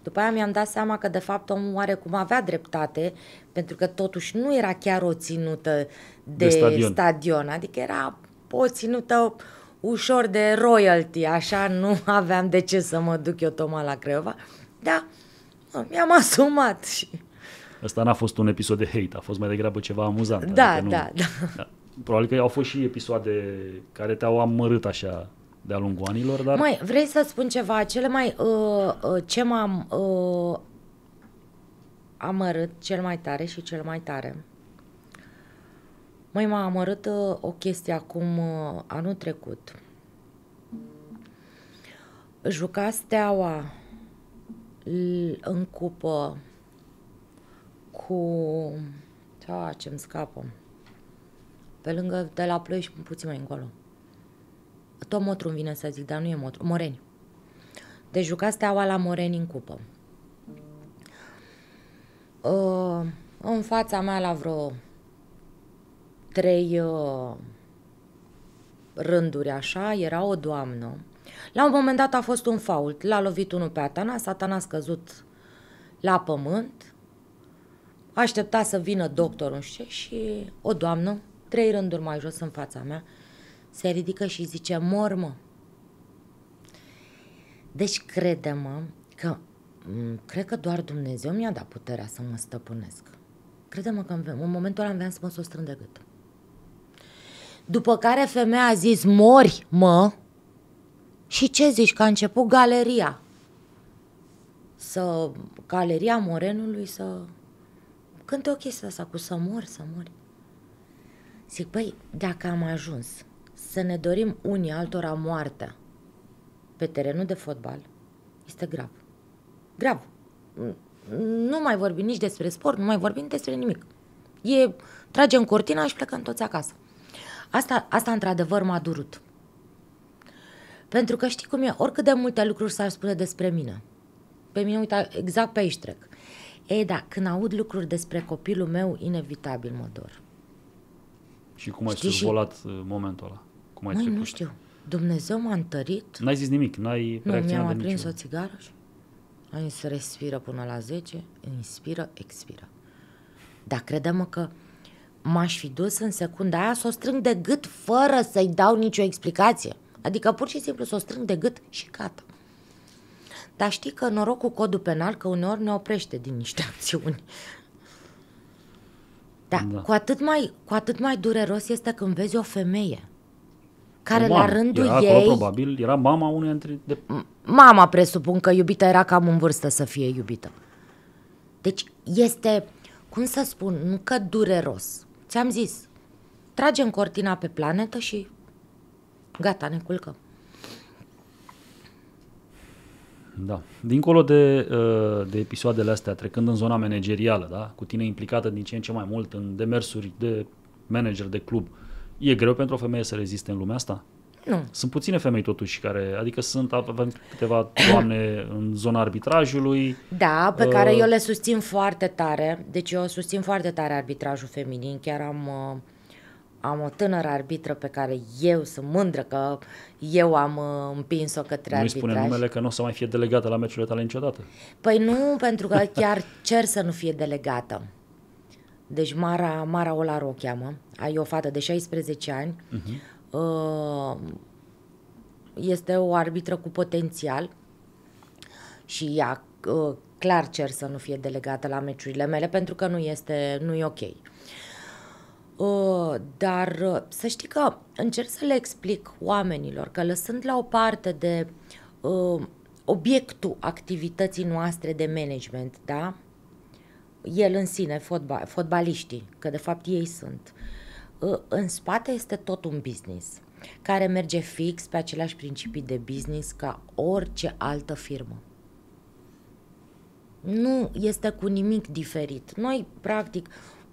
După aia mi-am dat seama că de fapt omul oarecum avea dreptate, pentru că totuși nu era chiar o ținută de, de stadion. stadion, adică era o ținută ușor de royalty, așa nu aveam de ce să mă duc eu tocmai la creva, dar mi-am asumat și Asta n-a fost un episod de hate, a fost mai degrabă ceva amuzant. Da, adică nu, da, da, da. Probabil că au fost și episoade care te-au amărât așa de-a lungul anilor, dar... Mai, vrei să spun ceva? Cele mai... Uh, uh, ce m-am uh, amărât cel mai tare și cel mai tare... Mai m-a amărât uh, o chestie acum uh, anul trecut. Juca Steaua în cupă cu... Cea ce-mi scapă. Pe lângă, de la Ploiești, puțin mai încolo. Tot Motru vine să zic, dar nu e Motru, Moreni. Deci juca steaua la Moreni în cupă. Uh, în fața mea la vreo trei uh, rânduri așa, era o doamnă. La un moment dat a fost un fault, l-a lovit unul pe Atanas, Atanas a scăzut la pământ, Aștepta să vină doctorul și, și o doamnă, trei rânduri mai jos în fața mea, se ridică și zice, mormă. Deci crede-mă că cred că doar Dumnezeu mi-a dat puterea să mă stăpânesc. Crede-mă că în momentul ăla venit să mă sostrân de gât. După care femeia a zis, mori, mă! Și ce zici, că a început galeria. Să, galeria Morenului să cântă o chestie asta cu să mor, să mori. Zic, băi, dacă am ajuns să ne dorim unii altora moartea pe terenul de fotbal, este grav. Grav. Nu mai vorbim nici despre sport, nu mai vorbim despre nimic. E, tragem cortina și plecăm toți acasă. Asta, asta într-adevăr m-a durut. Pentru că știi cum e, oricât de multe lucruri s-ar spune despre mine. Pe mine, uita, exact pe aici trec. Ei, da, când aud lucruri despre copilul meu, inevitabil mă dor. Și cum ai Știi, survolat și... Uh, momentul ăla? Cum ai Măi, trecut? nu știu. Dumnezeu m-a întărit. N-ai zis nimic, n-ai Nu, mi-am aprins niciun. o țigară și am zis să respiră până la 10, inspiră, expiră. Dar credem că m-aș fi dus în secunda aia să o strâng de gât fără să-i dau nicio explicație. Adică pur și simplu să o strâng de gât și gata. Dar știi că noroc cu codul penal că uneori ne oprește din niște acțiuni. Da, da. Cu, atât mai, cu atât mai dureros este când vezi o femeie care la rândul era ei... Acolo, probabil, era mama unei între... De... Mama presupun că iubita era cam în vârstă să fie iubită. Deci este, cum să spun, nu că dureros. Ți-am zis, tragem cortina pe planetă și gata, ne culcăm. Da. Dincolo de, uh, de episoadele astea, trecând în zona managerială, da? cu tine implicată din ce în ce mai mult în demersuri de manager de club, e greu pentru o femeie să reziste în lumea asta? Nu. Sunt puține femei totuși care, adică sunt avem câteva doamne în zona arbitrajului. Da, pe uh, care eu le susțin foarte tare. Deci eu susțin foarte tare arbitrajul feminin. Chiar am uh, am o tânără arbitră pe care eu sunt mândră că eu am uh, împins-o către nu arbitraj. Nu spune numele că nu o să mai fie delegată la meciurile tale niciodată. Păi nu, pentru că chiar cer să nu fie delegată. Deci Mara, Mara Olaro o cheamă, ai o fată de 16 ani, uh-huh. este o arbitră cu potențial și ea uh, clar cer să nu fie delegată la meciurile mele pentru că nu este, nu e ok. Uh, dar uh, să știi că încerc să le explic oamenilor că lăsând la o parte de uh, obiectul activității noastre de management, da? El în sine, fotba, fotbaliștii, că de fapt ei sunt. În spate este tot un business care merge fix pe aceleași principii de business ca orice altă firmă. Nu este cu nimic diferit. Noi, practic,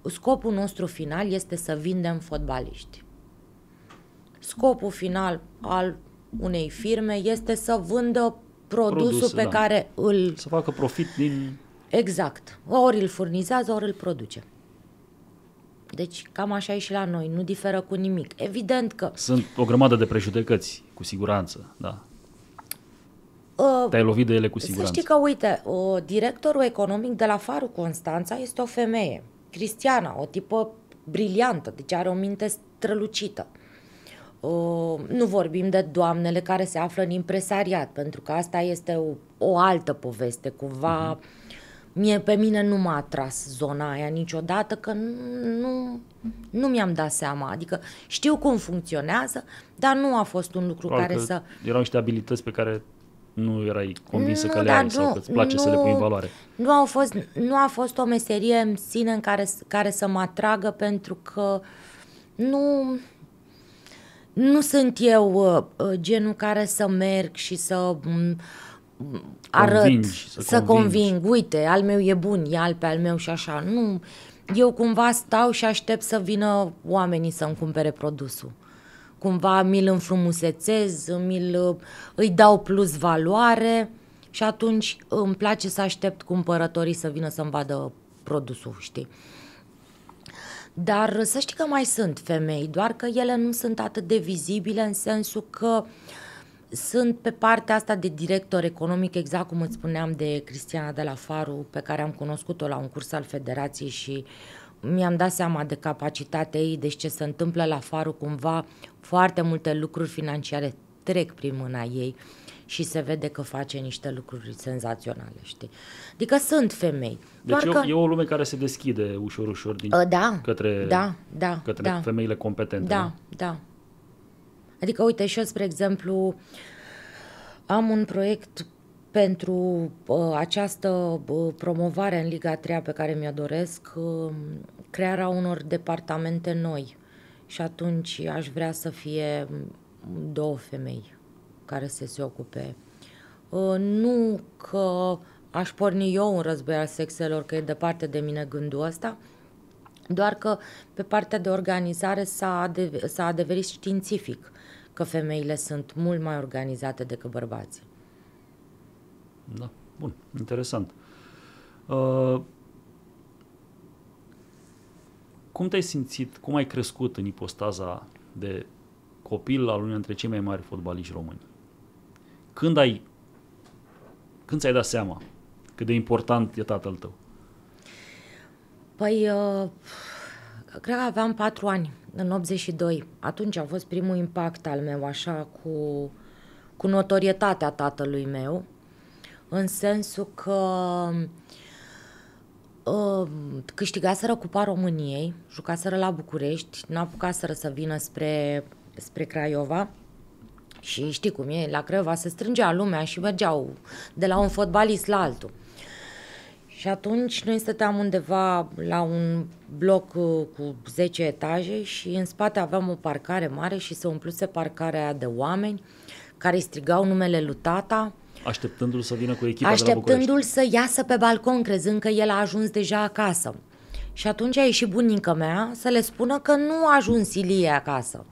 scopul nostru final este să vindem fotbaliști. Scopul final al unei firme este să vândă produsul Produs, pe da. care îl... Să facă profit din... Exact. Ori îl furnizează, ori îl produce. Deci cam așa e și la noi, nu diferă cu nimic. Evident că... Sunt o grămadă de prejudecăți, cu siguranță, da. Uh, Te-ai lovit de ele cu siguranță. Să știi că, uite, uh, directorul economic de la Faru Constanța este o femeie. Cristiana, o tipă briliantă, deci are o minte strălucită. nu vorbim de doamnele care se află în impresariat, pentru că asta este o, o altă poveste, cumva... Uh-huh. Mie pe mine nu m-a atras zona aia niciodată, că nu, nu mi-am dat seama. Adică știu cum funcționează, dar nu a fost un lucru Probabil care să... Erau niște abilități pe care nu erai convinsă mm, nu, că le ai nu, sau că îți place nu, să le pui în valoare? Nu, au fost, nu a fost o meserie în sine în care, care să mă atragă pentru că nu, nu sunt eu uh, uh genul care să merg și să um, arăt, convingi, să, să convingi. conving, uite, al meu e bun, e al pe al meu și așa. Nu, eu cumva stau și aștept să vină oamenii să-mi cumpere produsul cumva mi-l înfrumusețez, mi-l, îi dau plus valoare și atunci îmi place să aștept cumpărătorii să vină să-mi vadă produsul, știi? Dar să știi că mai sunt femei, doar că ele nu sunt atât de vizibile în sensul că sunt pe partea asta de director economic, exact cum îți spuneam de Cristiana de la Faru, pe care am cunoscut-o la un curs al Federației și mi-am dat seama de capacitatea ei, deci ce se întâmplă la Faru cumva foarte multe lucruri financiare trec prin mâna ei și se vede că face niște lucruri senzaționale, știi? Adică sunt femei. Deci doar e, că... e o lume care se deschide ușor, ușor din... Ă, da, către, da, da, către da, femeile competente. Da, nu? da. Adică, uite, și eu, spre exemplu, am un proiect pentru uh, această uh, promovare în Liga 3 pe care mi-o doresc, uh, crearea unor departamente noi și atunci aș vrea să fie două femei care să se ocupe. Ă, nu că aș porni eu un război al sexelor, că e departe de mine gândul ăsta, doar că pe partea de organizare s-a, adev- s-a adeverit științific că femeile sunt mult mai organizate decât bărbații. Da, bun, interesant. Uh, cum te-ai simțit, cum ai crescut în ipostaza de copil al unui dintre cei mai mari fotbaliști români? Când ai, când ți-ai dat seama cât de important e tatăl tău? Păi, uh, cred că aveam patru ani, în 82. Atunci a fost primul impact al meu, așa, cu, cu notorietatea tatălui meu, în sensul că uh, uh, câștigaseră Cupa României, jucaseră la București, nu apucaseră să vină spre, spre Craiova. Și știi cum e, la Craiova se strângea lumea și mergeau de la un fotbalist la altul. Și atunci noi stăteam undeva la un bloc uh, cu 10 etaje și în spate aveam o parcare mare și se umpluse parcarea de oameni care strigau numele lui tata Așteptându-l să vină cu echipa Așteptându-l să iasă pe balcon, crezând că el a ajuns deja acasă. Și atunci a ieșit bunica mea să le spună că nu a ajuns Ilie acasă.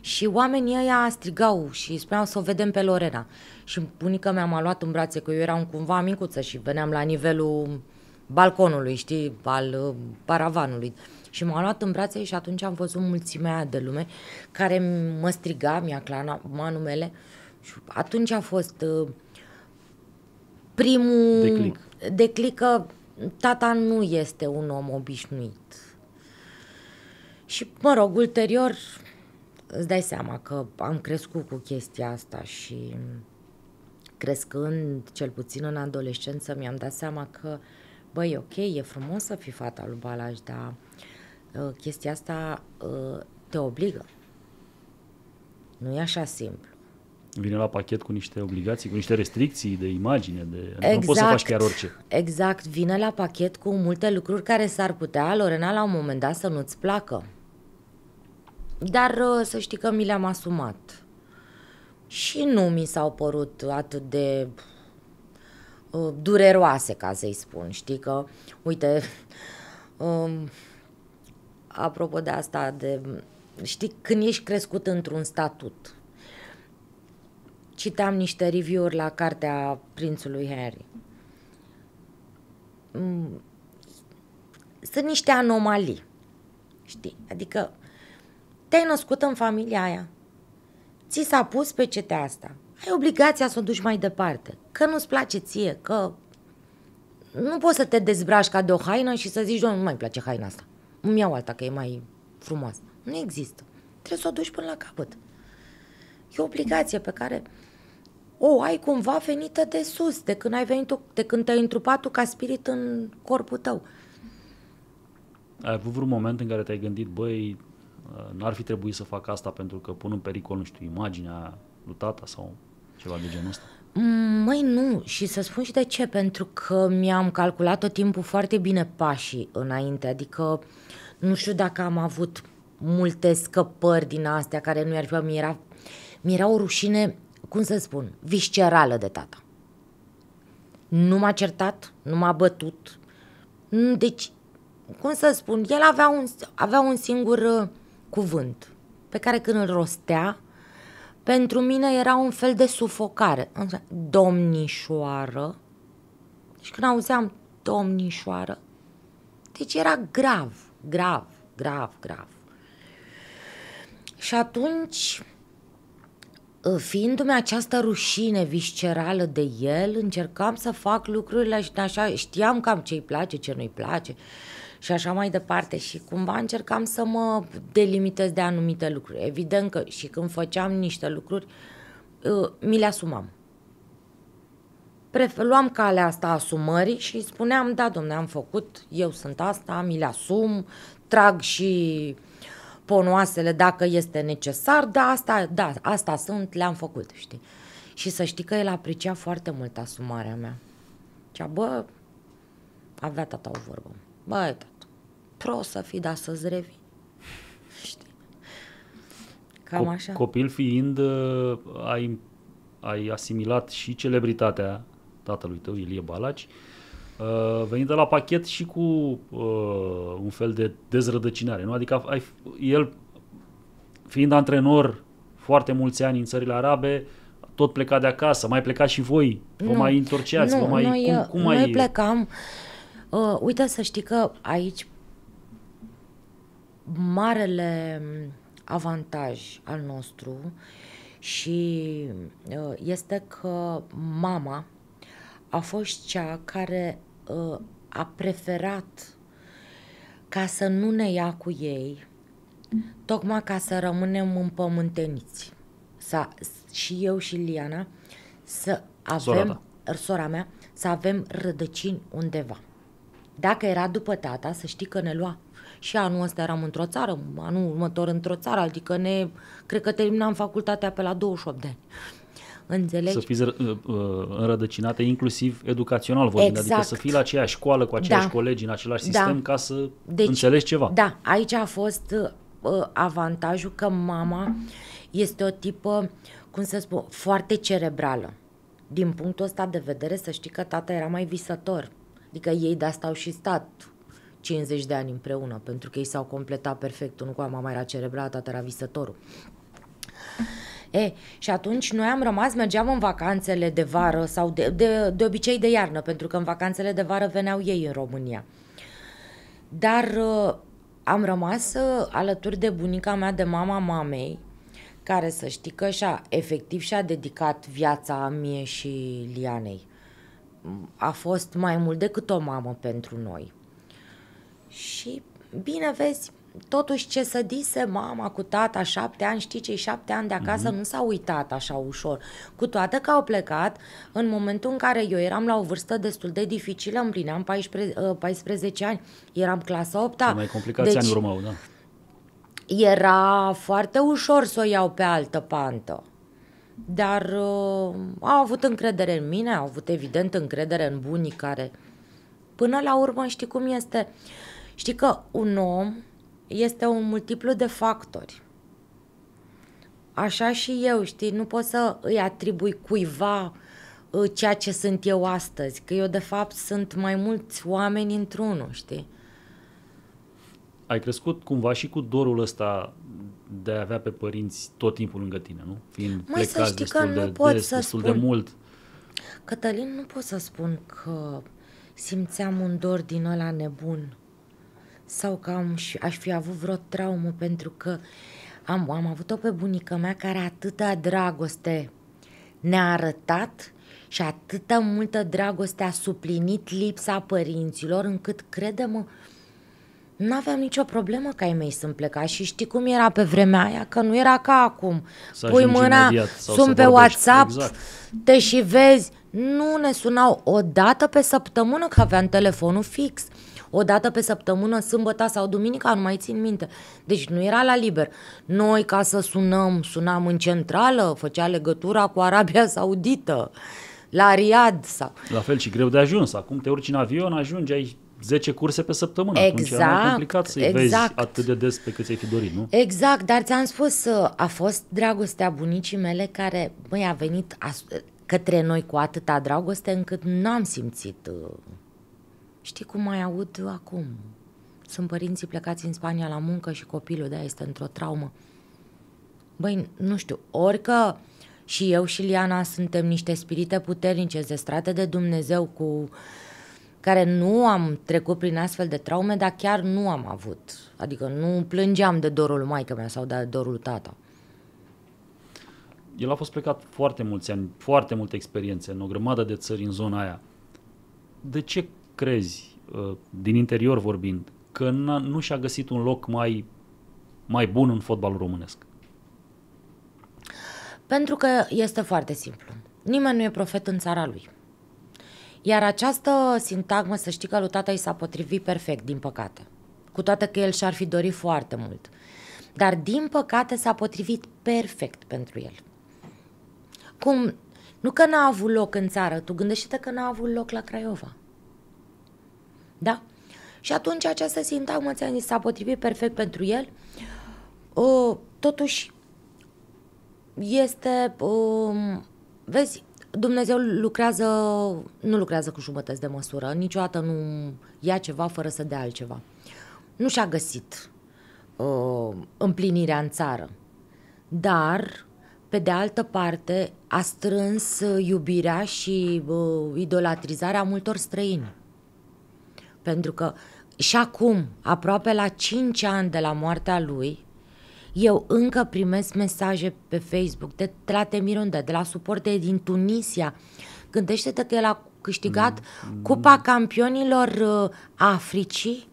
Și oamenii ăia strigau și spuneau să o vedem pe Lorena. Și bunica mea m-a luat în brațe, că eu eram cumva micuță și veneam la nivelul balconului, știi, al uh, paravanului. Și m-a luat în brațe și atunci am văzut mulțimea de lume care mă striga, mi-a clama numele. Și atunci a fost uh, primul declic. declic că tata nu este un om obișnuit. Și, mă rog, ulterior îți dai seama că am crescut cu chestia asta și crescând, cel puțin în adolescență, mi-am dat seama că, băi, ok, e frumos să fii fata lui Balaj, dar uh, chestia asta uh, te obligă. Nu e așa simplu. Vine la pachet cu niște obligații, cu niște restricții de imagine, de exact, nu poți să faci exact. chiar orice. Exact, vine la pachet cu multe lucruri care s-ar putea, Lorena, la un moment dat să nu-ți placă. Dar uh, să știi că mi le-am asumat. Și nu mi s-au părut atât de uh, dureroase, ca să-i spun. Știi că, uite, uh, apropo de asta, de știi, când ești crescut într-un statut, citam niște review-uri la cartea prințului Harry. Mm. Sunt niște anomalii, știi? Adică te-ai născut în familia aia, ți s-a pus pe cetea asta, ai obligația să o duci mai departe, că nu-ți place ție, că nu poți să te dezbraci ca de o haină și să zici, nu mai place haina asta, îmi iau alta că e mai frumoasă. Nu există. Trebuie să o duci până la capăt. E o obligație pe care o ai cumva venită de sus, de când ai venit tu, de când te-ai întrupat tu ca spirit în corpul tău. Ai avut vreun moment în care te-ai gândit, băi, uh, n-ar fi trebuit să fac asta pentru că pun în pericol, nu știu, imaginea lui tata sau ceva de genul ăsta? Mm, măi, nu. Și să spun și de ce. Pentru că mi-am calculat tot timpul foarte bine pașii înainte. Adică nu știu dacă am avut multe scăpări din astea care nu i-ar fi... Mi era mi-era o rușine, cum să spun, viscerală de tata. Nu m-a certat, nu m-a bătut. Deci, cum să spun, el avea un, avea un singur uh, cuvânt pe care când îl rostea, pentru mine era un fel de sufocare. Domnișoară. Deci când auzeam domnișoară, deci era grav, grav, grav, grav. Și atunci Fiindu-mi această rușine viscerală de el, încercam să fac lucrurile și așa, știam cam ce-i place, ce nu-i place și așa mai departe și cumva încercam să mă delimitez de anumite lucruri. Evident că și când făceam niște lucruri, uh, mi le asumam. Prefer, luam calea asta asumării și spuneam, da, domne, am făcut, eu sunt asta, mi le asum, trag și ponoasele dacă este necesar, dar asta, da, asta sunt, le-am făcut, știi. Și să știi că el aprecia foarte mult asumarea mea. Cea, bă, avea tata o vorbă. Bă, tata, pro să fii, dar să-ți revii. Știi? Cam Co- așa. Copil fiind, ă, ai, ai asimilat și celebritatea tatălui tău, Ilie Balaci, Uh, venind de la pachet și cu uh, un fel de dezrădăcinare. Nu? Adică ai, el, fiind antrenor foarte mulți ani în țările arabe, tot pleca de acasă, mai pleca și voi, vă nu, mai întorceați, nu, vă mai... Noi, cum, cum noi mai... plecam... Uh, uite să știi că aici marele avantaj al nostru și uh, este că mama a fost cea care uh, a preferat ca să nu ne ia cu ei, tocmai ca să rămânem împământeniți. Să, și eu și Liana să avem, sora, sora mea, să avem rădăcini undeva. Dacă era după tata, să știi că ne lua. Și anul ăsta eram într-o țară, anul următor într-o țară, adică ne, cred că terminam facultatea pe la 28 de ani înțelegi? Să fiți uh, uh, înrădăcinate inclusiv educațional vorbind, adică exact. adică să fii la aceeași școală cu aceiași da. colegi în același da. sistem ca să deci, înțelegi ceva. Da, aici a fost uh, uh, avantajul că mama este o tipă, cum să spun, foarte cerebrală. Din punctul ăsta de vedere, să știi că tata era mai visător. Adică ei de asta au și stat 50 de ani împreună, pentru că ei s-au completat perfect. Unul cu mama era cerebrală, tata era visătorul. E, și atunci noi am rămas, mergeam în vacanțele de vară sau de, de, de obicei de iarnă, pentru că în vacanțele de vară veneau ei în România. Dar uh, am rămas uh, alături de bunica mea, de mama mamei, care să știi că și-a, efectiv și-a dedicat viața mie și Lianei. A fost mai mult decât o mamă pentru noi. Și bine, vezi, totuși ce să dise mama cu tata șapte ani, știi cei șapte ani de acasă mm-hmm. nu s-au uitat așa ușor. Cu toate că au plecat, în momentul în care eu eram la o vârstă destul de dificilă, împlineam 14, 14 ani, eram clasa 8 -a. Mai complicați deci, ani urmau, da. Era foarte ușor să o iau pe altă pantă dar uh, au avut încredere în mine, au avut evident încredere în bunii care... Până la urmă, știi cum este? Știi că un om este un multiplu de factori. Așa și eu, știi, nu pot să îi atribui cuiva ă, ceea ce sunt eu astăzi, că eu de fapt sunt mai mulți oameni într-unul, știi? Ai crescut cumva și cu dorul ăsta de a avea pe părinți tot timpul lângă tine, nu? Fiind Mai plecați să știi destul că de nu pot des, să destul spun. de mult. Cătălin, nu pot să spun că simțeam un dor din ăla nebun sau că am, aș fi avut vreo traumă pentru că am, am avut-o pe bunica mea care atâta dragoste ne-a arătat și atâta multă dragoste a suplinit lipsa părinților încât, credem nu aveam nicio problemă ca ei mei să-mi pleca și știi cum era pe vremea aia, că nu era ca acum. Să Pui mâna, sunt pe WhatsApp, exact. te și vezi. Nu ne sunau o dată pe săptămână că aveam telefonul fix o dată pe săptămână, sâmbătă sau duminica, nu mai țin minte. Deci nu era la liber. Noi, ca să sunăm, sunam în centrală, făcea legătura cu Arabia Saudită, la Riad. Sau... La fel și greu de ajuns. Acum te urci în avion, ajungi, ai 10 curse pe săptămână. Exact. Atunci era exact, complicat să-i exact. vezi atât de des pe cât ți-ai fi dorit, nu? Exact, dar ți-am spus, uh, a fost dragostea bunicii mele care, băi, a venit către noi cu atâta dragoste încât n-am simțit uh, Știi cum mai aud acum? Sunt părinții plecați în Spania la muncă și copilul de este într-o traumă. Băi, nu știu, orică și eu și Liana suntem niște spirite puternice, zestrate de Dumnezeu cu care nu am trecut prin astfel de traume, dar chiar nu am avut. Adică nu plângeam de dorul maică mea sau de dorul tata. El a fost plecat foarte mulți ani, foarte multe experiențe în o grămadă de țări în zona aia. De ce crezi, ă, din interior vorbind, că nu și-a găsit un loc mai, mai bun în fotbalul românesc? Pentru că este foarte simplu. Nimeni nu e profet în țara lui. Iar această sintagmă, să știi că lui tata i s-a potrivit perfect, din păcate. Cu toate că el și-ar fi dorit foarte mult. Dar, din păcate, s-a potrivit perfect pentru el. Cum? Nu că n-a avut loc în țară, tu gândește-te că n-a avut loc la Craiova. Da? Și atunci această sintagmă, ți a zis, s-a potrivit perfect pentru el. Uh, totuși, este, uh, vezi, Dumnezeu lucrează, nu lucrează cu jumătăți de măsură, niciodată nu ia ceva fără să dea altceva. Nu și-a găsit uh, împlinirea în țară, dar, pe de altă parte, a strâns iubirea și uh, idolatrizarea multor străini. Pentru că și acum, aproape la 5 ani de la moartea lui, eu încă primesc mesaje pe Facebook de la Temirunde, de la suporte din Tunisia. Gândește-te că el a câștigat mm. Cupa Campionilor uh, Africii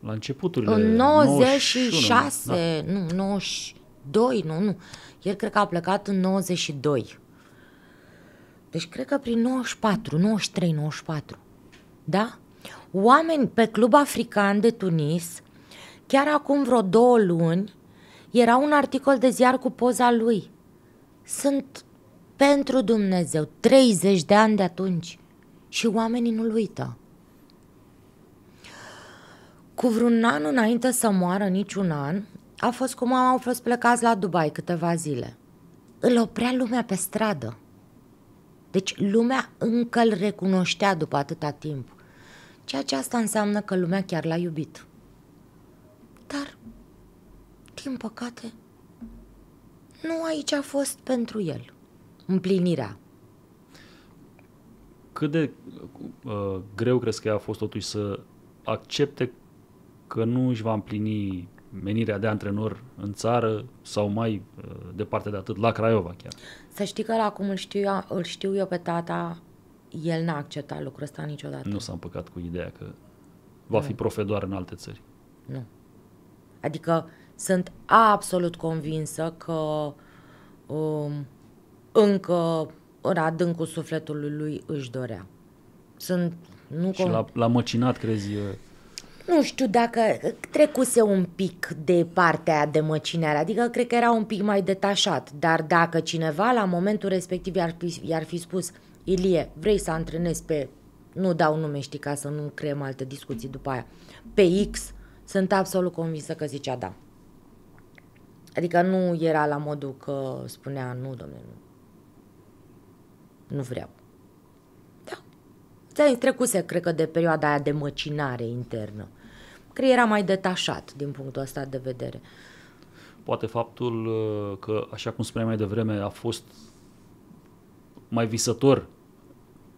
la începutul în 96, 91, da. nu, 92, nu, nu. El cred că a plecat în 92. Deci cred că prin 94, 93, 94. Da? oameni pe Club African de Tunis, chiar acum vreo două luni, era un articol de ziar cu poza lui. Sunt pentru Dumnezeu 30 de ani de atunci și oamenii nu-l uită. Cu vreun an înainte să moară, niciun an, a fost cum au fost plecați la Dubai câteva zile. Îl oprea lumea pe stradă. Deci lumea încă îl recunoștea după atâta timp ceea ce asta înseamnă că lumea chiar l-a iubit. Dar, din păcate, nu aici a fost pentru el împlinirea. Cât de uh, greu crezi că a fost totuși să accepte că nu își va împlini menirea de antrenor în țară sau mai uh, departe de atât, la Craiova chiar? Să știi că la cum îl știu, eu, îl știu eu pe tata, el n-a acceptat lucrul ăsta niciodată. Nu s-a împăcat cu ideea că va nu. fi profe doar în alte țări. Nu. Adică sunt absolut convinsă că um, încă în adâncul sufletului lui își dorea. Sunt nu Și l-a, l-a măcinat, crezi, eu. Uh, nu știu dacă trecuse un pic de partea de măcinare, adică cred că era un pic mai detașat, dar dacă cineva la momentul respectiv i-ar fi, i-ar fi spus Ilie, vrei să antrenezi pe, nu dau nume, știi, ca să nu creăm alte discuții după aia, pe X, sunt absolut convinsă că zicea da. Adică nu era la modul că spunea nu, domnule, nu. Nu vreau. Da. Ți-ai trecuse, cred că, de perioada aia de măcinare internă. Cred era mai detașat din punctul ăsta de vedere. Poate faptul uh, că, așa cum spuneam mai devreme, a fost mai visător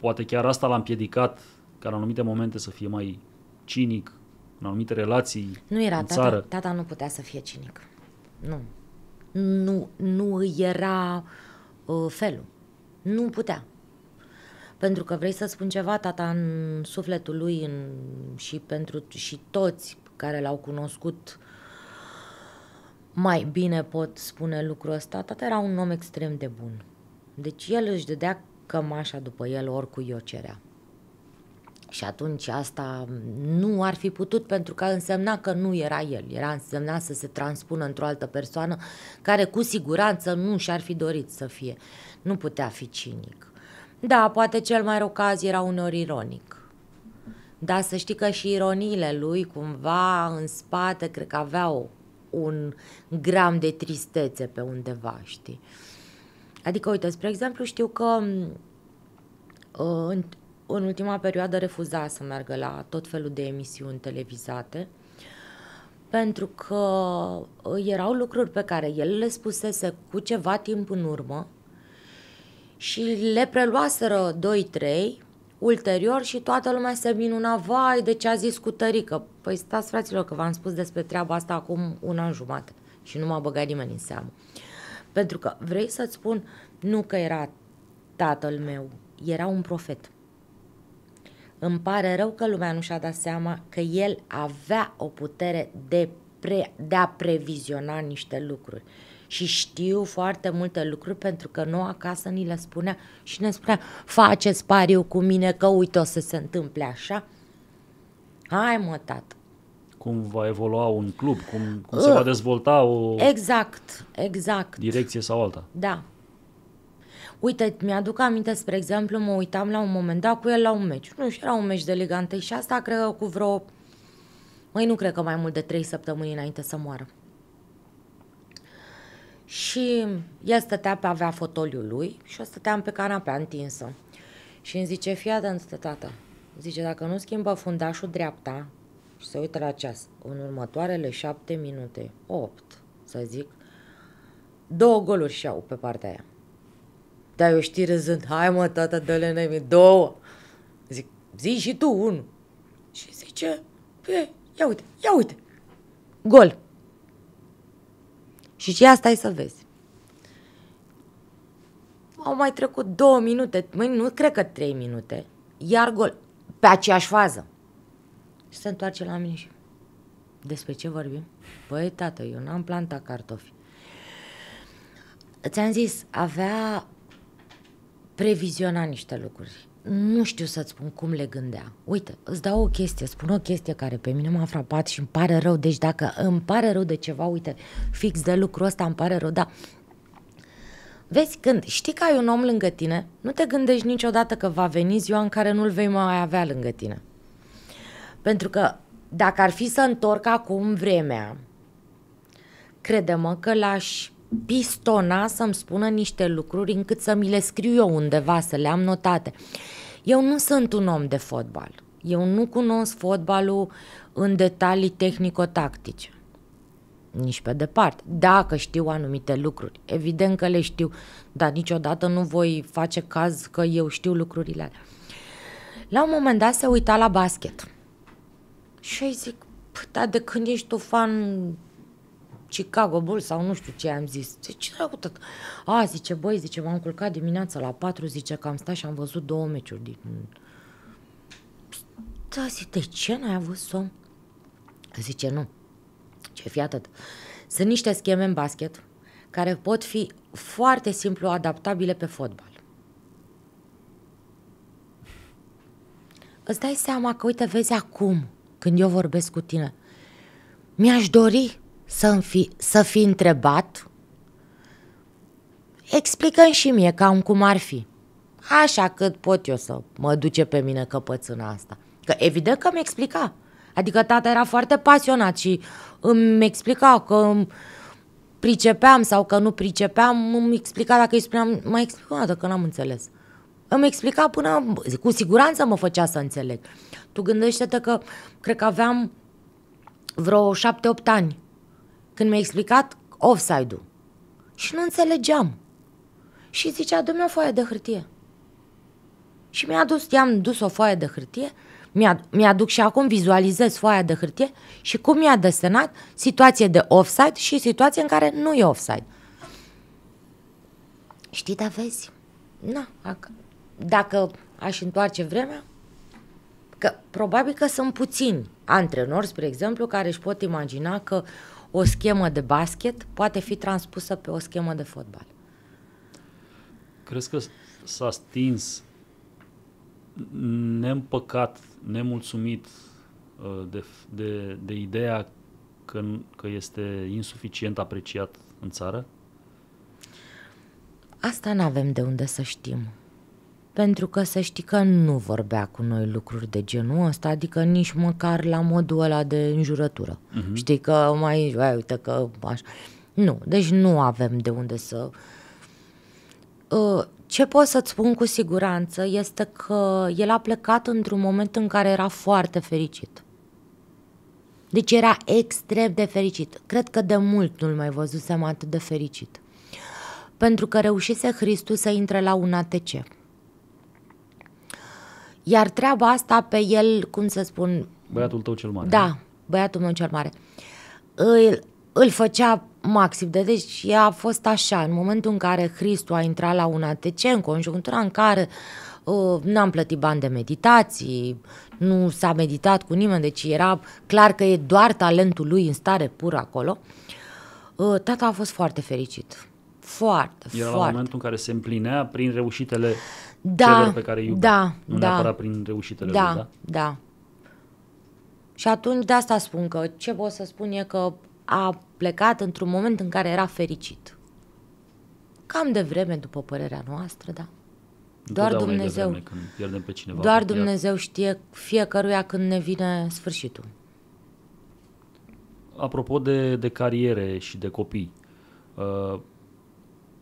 poate chiar asta l-a împiedicat ca în anumite momente să fie mai cinic, în anumite relații Nu era, în tata, țară. tata nu putea să fie cinic. Nu. Nu, nu era uh, felul. Nu putea. Pentru că vrei să spun ceva, tata în sufletul lui în, și pentru și toți care l-au cunoscut mai bine pot spune lucrul ăsta, tata era un om extrem de bun. Deci el își dădea cămașa după el oricui o cerea. Și atunci asta nu ar fi putut pentru că însemna că nu era el. Era însemna să se transpună într-o altă persoană care cu siguranță nu și-ar fi dorit să fie. Nu putea fi cinic. Da, poate cel mai rău caz era uneori ironic. Dar să știi că și ironiile lui cumva în spate cred că aveau un gram de tristețe pe undeva, știi? Adică, uite, spre exemplu, știu că mm, ă, în, în ultima perioadă refuza să meargă la tot felul de emisiuni televizate pentru că erau lucruri pe care el le spusese cu ceva timp în urmă și le preluaseră 2-3 ulterior și toată lumea se minuna, vai, de ce a zis cu tărică? Păi stați, fraților, că v-am spus despre treaba asta acum un an jumate și nu m-a băgat nimeni în seamă. Pentru că vrei să-ți spun nu că era tatăl meu, era un profet. Îmi pare rău că lumea nu și-a dat seama că el avea o putere de, pre, de a previziona niște lucruri. Și știu foarte multe lucruri pentru că nouă acasă ni le spunea și ne spunea faceți pariu cu mine că uite o să se întâmple așa. Hai mă tată, cum va evolua un club, cum, cum se uh. va dezvolta o Exact, exact. direcție sau alta. Da. Uite, mi-aduc aminte, spre exemplu, mă uitam la un moment dat cu el la un meci. Nu știu, era un meci de Liga și asta cred că cu vreo... Măi, nu cred că mai mult de trei săptămâni înainte să moară. Și el stătea pe avea fotoliul lui și eu stăteam pe canapea întinsă. Și îmi zice, fii atent, tată. Zice, dacă nu schimbă fundașul dreapta, și se uită la ceas. În următoarele șapte minute, opt, să zic, două goluri și-au pe partea aia. Dar eu știi râzând, hai mă tata, dă-le nemi, două. Zic, zi și tu un. Și zice, pe, ia uite, ia uite, gol. Și ce asta e să vezi. Au mai trecut două minute, măi, nu cred că trei minute, iar gol, pe aceeași fază. Și se întoarce la mine și despre ce vorbim? Băi, tată, eu n-am plantat cartofi. Ți-am zis, avea previziona niște lucruri. Nu știu să-ți spun cum le gândea. Uite, îți dau o chestie, spun o chestie care pe mine m-a frapat și îmi pare rău. Deci dacă îmi pare rău de ceva, uite, fix de lucrul ăsta îmi pare rău, dar Vezi, când știi că ai un om lângă tine, nu te gândești niciodată că va veni ziua în care nu-l vei mai avea lângă tine. Pentru că dacă ar fi să întorc acum vremea, crede-mă că l-aș pistona să-mi spună niște lucruri încât să mi le scriu eu undeva, să le am notate. Eu nu sunt un om de fotbal. Eu nu cunosc fotbalul în detalii tehnico-tactice. Nici pe departe. Dacă știu anumite lucruri, evident că le știu, dar niciodată nu voi face caz că eu știu lucrurile alea. La un moment dat se uita la basket și eu zic, păi, da, de când ești tu fan Chicago Bulls sau nu știu ce am zis. Zice, ce dracu tot? A, zice, băi, zice, m-am culcat dimineața la 4, zice că am stat și am văzut două meciuri din... Da, zice de ce n-ai avut somn? Zice, nu. Ce fi atât. Sunt niște scheme în basket care pot fi foarte simplu adaptabile pe fotbal. Îți dai seama că, uite, vezi acum, când eu vorbesc cu tine, mi-aș dori să fi, să fi întrebat, explicăm și mie cam cum ar fi. Așa cât pot eu să mă duce pe mine căpățâna asta. Că evident că mi explica. Adică tata era foarte pasionat și îmi explica că pricepeam sau că nu pricepeam, îmi explica dacă îi spuneam, mai explica o că n-am înțeles îmi explica până, cu siguranță mă făcea să înțeleg. Tu gândește-te că cred că aveam vreo șapte-opt ani când mi-a explicat offside-ul și nu înțelegeam. Și zicea, dă-mi o foaie de hârtie. Și mi-a dus, i-am dus o foaie de hârtie, mi-a, mi-aduc și acum vizualizez foaia de hârtie și cum mi-a desenat situație de offside și situație în care nu e offside. Știi, da vezi, na, dacă aș întoarce vremea, că probabil că sunt puțini antrenori, spre exemplu, care își pot imagina că o schemă de basket poate fi transpusă pe o schemă de fotbal. Crezi că s-a stins nempăcat, nemulțumit uh, de, de, de ideea că, că este insuficient apreciat în țară? Asta nu avem de unde să știm pentru că să știi că nu vorbea cu noi lucruri de genul ăsta, adică nici măcar la modul ăla de înjurătură. Uh-huh. Știi că mai, ai, uite că așa. Nu, deci nu avem de unde să... Ă, ce pot să-ți spun cu siguranță este că el a plecat într-un moment în care era foarte fericit. Deci era extrem de fericit. Cred că de mult nu-l mai văzusem atât de fericit. Pentru că reușise Hristos să intre la un ATC. Iar treaba asta pe el, cum să spun... Băiatul tău cel mare. Da, băiatul meu cel mare. Îl, îl făcea maxim de deci a fost așa, în momentul în care Hristu a intrat la un ATC, în conjunctura în care uh, n-am plătit bani de meditații, nu s-a meditat cu nimeni, deci era clar că e doar talentul lui în stare pură acolo, uh, tata a fost foarte fericit. Foarte, Era foarte. la momentul în care se împlinea prin reușitele da, celor pe care îi iubesc, Da, nu da, neapărat prin reușitele da, lui, da? Da, Și atunci de asta spun că ce pot să spun e că a plecat într-un moment în care era fericit. Cam de vreme, după părerea noastră, da. Doar Dumnezeu. Când pe cineva doar pe Dumnezeu știe fiecăruia când ne vine sfârșitul. Apropo de, de cariere și de copii, uh,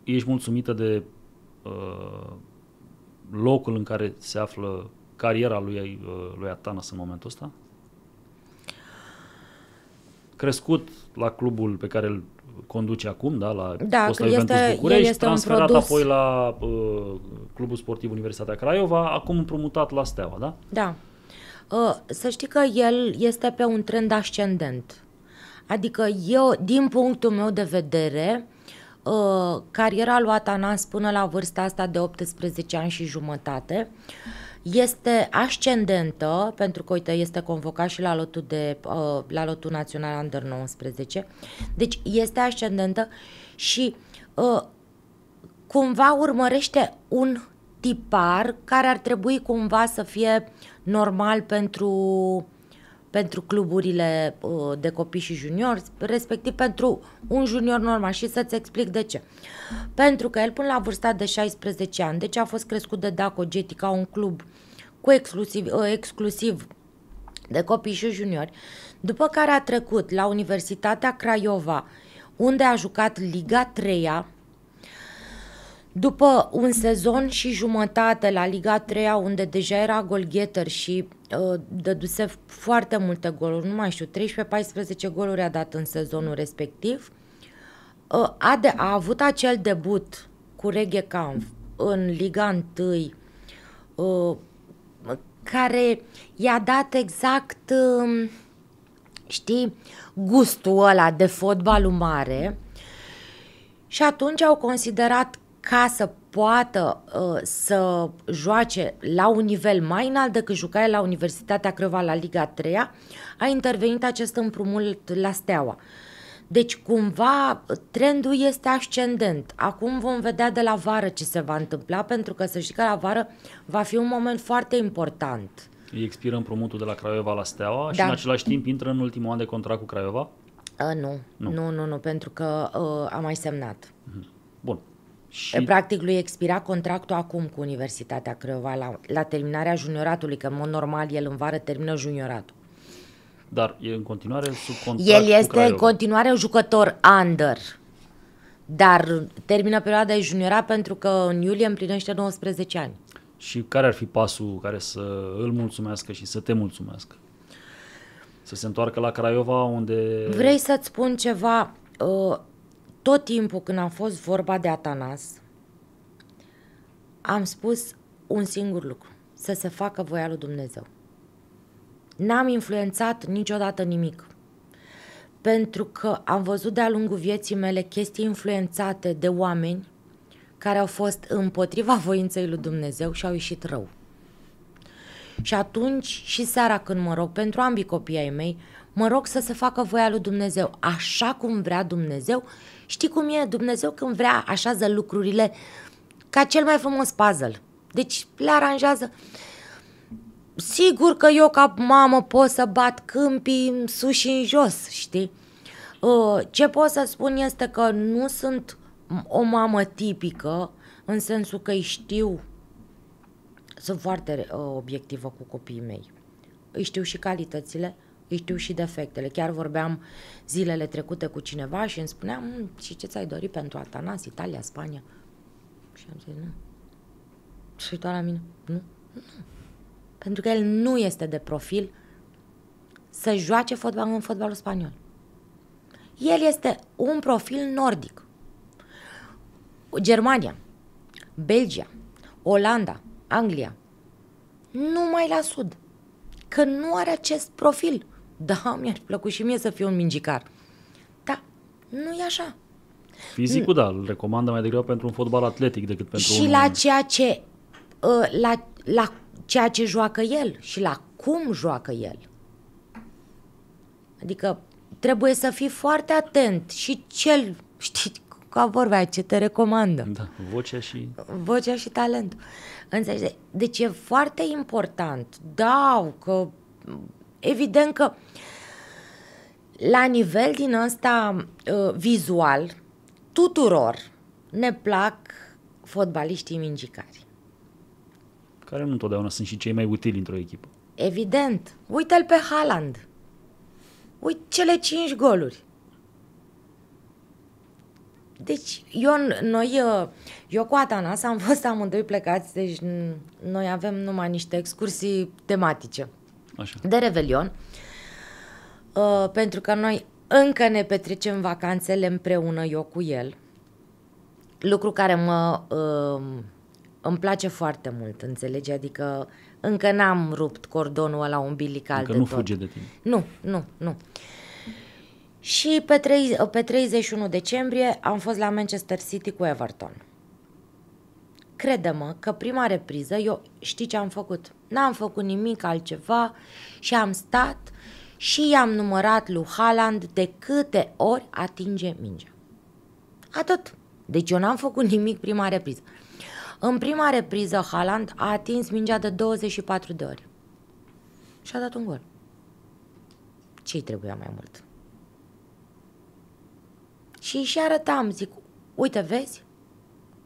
ești mulțumită de uh, locul în care se află cariera lui, uh, lui Atanas în momentul ăsta? Crescut la clubul pe care îl conduce acum, da, la da, Costa Juventus este, București, este transferat produs... apoi la uh, Clubul Sportiv Universitatea Craiova, acum împrumutat la Steaua, da? Da. Uh, să știi că el este pe un trend ascendent. Adică eu, din punctul meu de vedere, Uh, cariera lui Atanas până la vârsta asta de 18 ani și jumătate este ascendentă, pentru că, uite, este convocat și la lotul, de, uh, la lotul național Under 19, deci este ascendentă și uh, cumva urmărește un tipar care ar trebui cumva să fie normal pentru pentru cluburile uh, de copii și juniori, respectiv pentru un junior normal și să-ți explic de ce. Pentru că el până la vârsta de 16 ani, deci a fost crescut de Daco Geti ca un club cu exclusiv, uh, exclusiv de copii și juniori, după care a trecut la Universitatea Craiova, unde a jucat Liga 3 -a, după un sezon și jumătate la Liga 3 unde deja era golgheter și uh, dăduse foarte multe goluri, nu mai știu, 13-14 goluri a dat în sezonul respectiv, uh, a, de, a avut acel debut cu Reghe Camp în Liga 1, uh, care i-a dat exact, uh, știi, gustul ăla de fotbalul mare. Și atunci au considerat ca să poată uh, să joace la un nivel mai înalt decât jucai la Universitatea Creva la Liga 3 a intervenit acest împrumut la Steaua. Deci, cumva, trendul este ascendent. Acum vom vedea de la vară ce se va întâmpla, pentru că să știi că la vară va fi un moment foarte important. Îi expiră împrumutul de la Craiova la Steaua da. și în același timp intră în ultimul an de contract cu Craiova? Uh, nu. nu, nu, nu, nu, pentru că uh, a mai semnat. Mhm. Bun, și... Practic lui expira contractul acum cu Universitatea Creova la, la terminarea junioratului, că în mod normal el în vară termină junioratul. Dar e în continuare sub contract El este în continuare un jucător under, dar termină perioada de juniorat pentru că în iulie împlinește 19 ani. Și care ar fi pasul care să îl mulțumească și să te mulțumească? Să se întoarcă la Craiova unde... Vrei să-ți spun ceva? Uh, tot timpul când a fost vorba de Atanas, am spus un singur lucru, să se facă voia lui Dumnezeu. N-am influențat niciodată nimic, pentru că am văzut de-a lungul vieții mele chestii influențate de oameni care au fost împotriva voinței lui Dumnezeu și au ieșit rău. Și atunci și seara când mă rog pentru ambii copii ai mei, mă rog să se facă voia lui Dumnezeu așa cum vrea Dumnezeu Știi cum e? Dumnezeu când vrea așează lucrurile ca cel mai frumos puzzle. Deci le aranjează. Sigur că eu ca mamă pot să bat câmpii sus și în jos, știi? Ă, ce pot să spun este că nu sunt o mamă tipică, în sensul că îi știu, sunt foarte ă, obiectivă cu copiii mei. Îi știu și calitățile, îi știu și defectele. Chiar vorbeam zilele trecute cu cineva și îmi spuneam mm, și ce ți-ai dorit pentru Atanas, Italia, Spania? Și am zis, nu. Și doar la mine, nu, nu. Pentru că el nu este de profil să joace fotbal în fotbalul spaniol. El este un profil nordic. Germania, Belgia, Olanda, Anglia, numai la sud. Că nu are acest profil da, mi-ar plăcut și mie să fiu un mingicar. Da, nu e așa. Fizicul, da, îl recomandă mai degrabă pentru un fotbal atletic decât pentru și un... la ceea ce ă, la, la ceea ce joacă el și la cum joacă el. Adică trebuie să fii foarte atent și cel, știi, ca vorbea ce te recomandă. Da, vocea și... Vocea și talentul. Înțelegi? Deci e foarte important. Da, că Evident că la nivel din ăsta ă, vizual, tuturor ne plac fotbaliștii mingicari. Care nu întotdeauna sunt și cei mai utili într-o echipă. Evident. Uite-l pe Haaland. Uite cele cinci goluri. Deci, eu, noi, ă, eu cu Atanas am fost amândoi plecați, deci noi avem numai niște excursii tematice. Așa. de Revelion, uh, pentru că noi încă ne petrecem vacanțele împreună, eu cu el, lucru care mă... Uh, îmi place foarte mult, înțelegi? Adică încă n-am rupt cordonul ăla umbilical încă de nu tot. fuge de tine. Nu, nu, nu. Și pe, trei, pe 31 decembrie am fost la Manchester City cu Everton. Crede-mă că prima repriză, eu știi ce am făcut? n-am făcut nimic altceva și am stat și i-am numărat lui Haaland de câte ori atinge mingea. Atât. Deci eu n-am făcut nimic prima repriză. În prima repriză, Haaland a atins mingea de 24 de ori. Și a dat un gol. Ce-i trebuia mai mult? Și și arătam, zic, uite, vezi?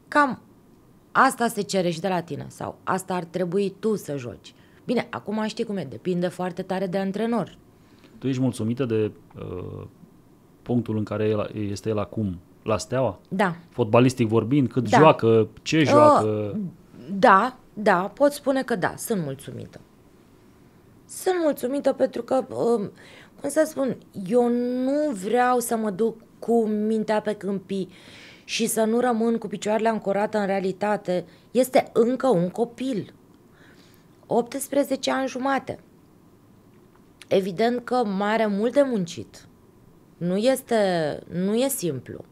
Cam asta se cere și de la tine sau asta ar trebui tu să joci. Bine, acum știi cum e, depinde foarte tare de antrenor. Tu ești mulțumită de uh, punctul în care el, este el acum la Steaua? Da. Fotbalistic vorbind, cât da. joacă, ce uh, joacă? Uh, da, da, pot spune că da, sunt mulțumită. Sunt mulțumită pentru că, uh, cum să spun, eu nu vreau să mă duc cu mintea pe câmpii și să nu rămân cu picioarele ancorate în realitate, este încă un copil. 18 ani jumate. Evident că mai are mult de muncit. Nu este, nu e simplu.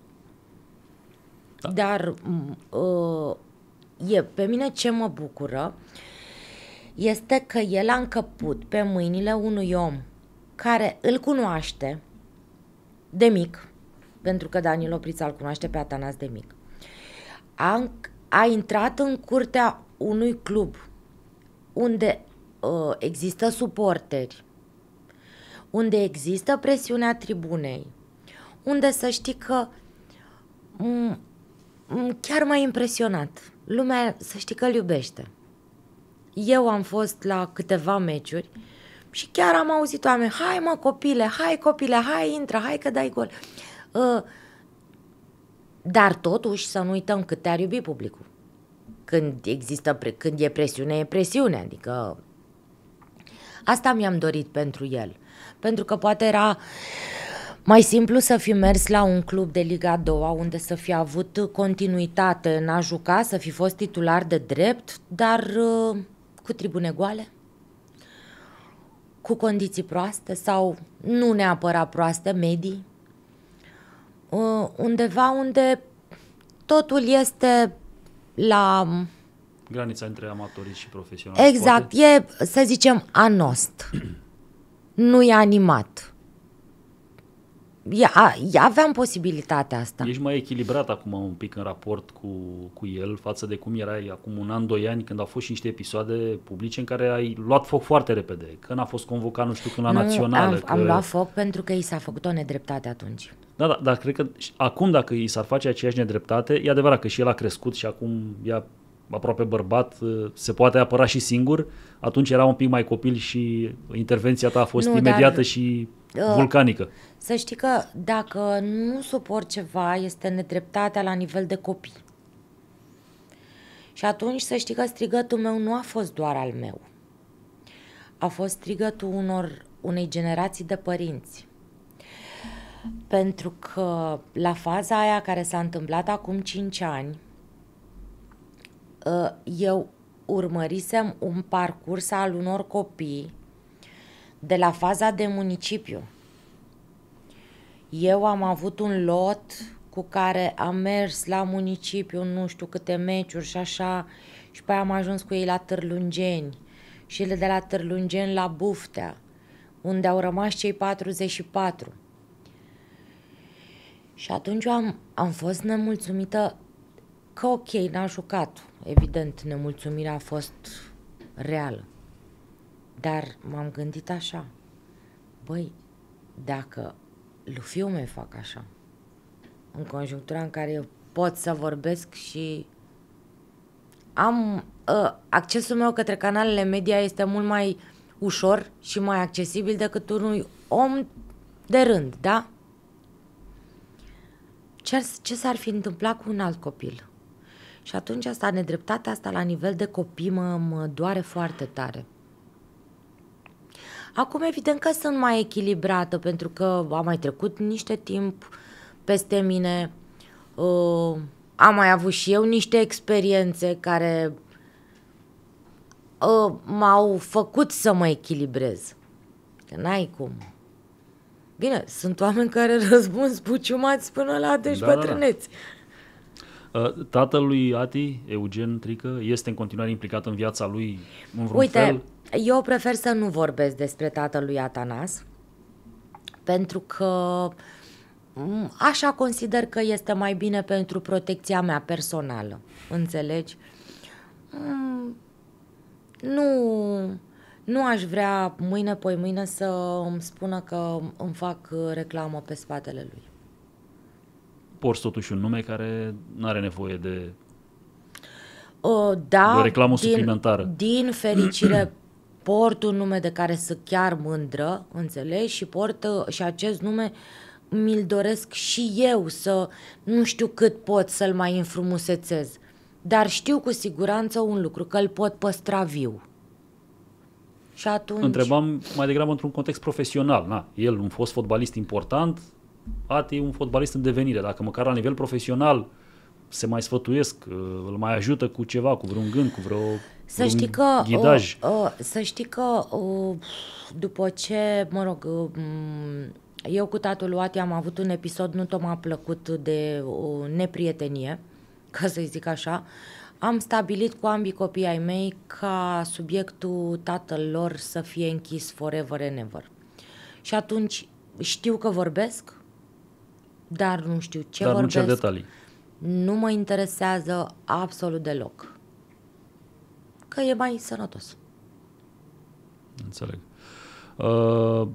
Da. Dar uh, e, pe mine ce mă bucură este că el a încăput pe mâinile unui om care îl cunoaște de mic, pentru că Daniel Oprița îl cunoaște pe Atanas de mic. A, a intrat în curtea unui club unde uh, există suporteri, unde există presiunea tribunei, unde să știi că m- m- chiar m-a impresionat. Lumea să știi că îl iubește. Eu am fost la câteva meciuri și chiar am auzit oameni, hai mă copile, hai copile, hai intră, hai că dai gol. Ă, dar totuși să nu uităm cât te-ar iubi publicul. Când există, când e presiune, e presiune, adică asta mi-am dorit pentru el. Pentru că poate era mai simplu să fi mers la un club de Liga 2 unde să fi avut continuitate în a juca, să fi fost titular de drept, dar ă, cu tribune goale, cu condiții proaste sau nu neapărat proaste, medii, Uh, undeva unde totul este la... Granița între amatoriști și profesionali. Exact, poate? e, să zicem, anost. nu e animat ea, ea aveam posibilitatea asta. Ești mai echilibrat acum un pic în raport cu, cu el față de cum erai acum un an, doi ani, când au fost și niște episoade publice în care ai luat foc foarte repede, că n-a fost convocat, nu știu, când la nu, națională. Am, că... am luat foc pentru că i s-a făcut o nedreptate atunci. Da, da, dar cred că acum dacă i s-ar face aceeași nedreptate, e adevărat că și el a crescut și acum ea aproape bărbat, ă, se poate apăra și singur, atunci era un pic mai copil și intervenția ta a fost nu, imediată dar, și ă, vulcanică. Uh, să știi că dacă nu suport ceva, este nedreptatea la nivel de copii. Și atunci să știi că strigătul meu nu a fost doar al meu. A fost strigătul unor, unei generații de părinți. Pentru că la faza aia care s-a întâmplat acum 5 ani, ă, eu urmărisem un parcurs al unor copii de la faza de municipiu eu am avut un lot cu care am mers la municipiu, nu știu câte meciuri și așa, și pe am ajuns cu ei la Târlungeni și ele de la Târlungeni la Buftea, unde au rămas cei 44. Și atunci am, am fost nemulțumită că ok, n-a jucat. Evident, nemulțumirea a fost reală. Dar m-am gândit așa, băi, dacă fiu meu fac așa. În conjunctura în care eu pot să vorbesc și am uh, accesul meu către canalele media este mult mai ușor și mai accesibil decât unui om de rând, da? Ce, ce s-ar fi întâmplat cu un alt copil? Și atunci asta, nedreptatea asta la nivel de copii mă, mă doare foarte tare. Acum evident că sunt mai echilibrată pentru că am mai trecut niște timp peste mine, uh, am mai avut și eu niște experiențe care uh, m-au făcut să mă echilibrez. Că n-ai cum. Bine, sunt oameni care răspund spuciumați până la adânci da, bătrâneți. Da, da. da. Ă, tatălui Ati, Eugen Trică, este în continuare implicat în viața lui în vreun Uite, fel? eu prefer să nu vorbesc despre tatălui Atanas, pentru că așa consider că este mai bine pentru protecția mea personală. Înțelegi? Nu, nu aș vrea mâine, poi mâine să îmi spună că îmi fac reclamă pe spatele lui porți totuși un nume care nu are nevoie de, da, o reclamă din, suplimentară. Din fericire port un nume de care să chiar mândră, înțelegi? Și port și acest nume mi-l doresc și eu să nu știu cât pot să-l mai înfrumusețez. Dar știu cu siguranță un lucru, că îl pot păstra viu. Și atunci... Întrebam mai degrabă într-un context profesional. Na, el, un fost fotbalist important, Ati e un fotbalist în devenire, dacă măcar la nivel profesional se mai sfătuiesc, uh, îl mai ajută cu ceva, cu vreun gând, cu vreo să știi că, uh, ghidaj. Uh, uh, să știi că uh, după ce, mă rog, um, eu cu tatăl lui Ati am avut un episod nu tot m-a plăcut de uh, neprietenie, ca să-i zic așa, am stabilit cu ambii copii ai mei ca subiectul tatăl lor să fie închis forever and ever. Și atunci știu că vorbesc, dar nu știu ce dar vorbesc. nu ce detalii. Nu mă interesează absolut deloc. Că e mai sănătos. Înțeleg. Uh,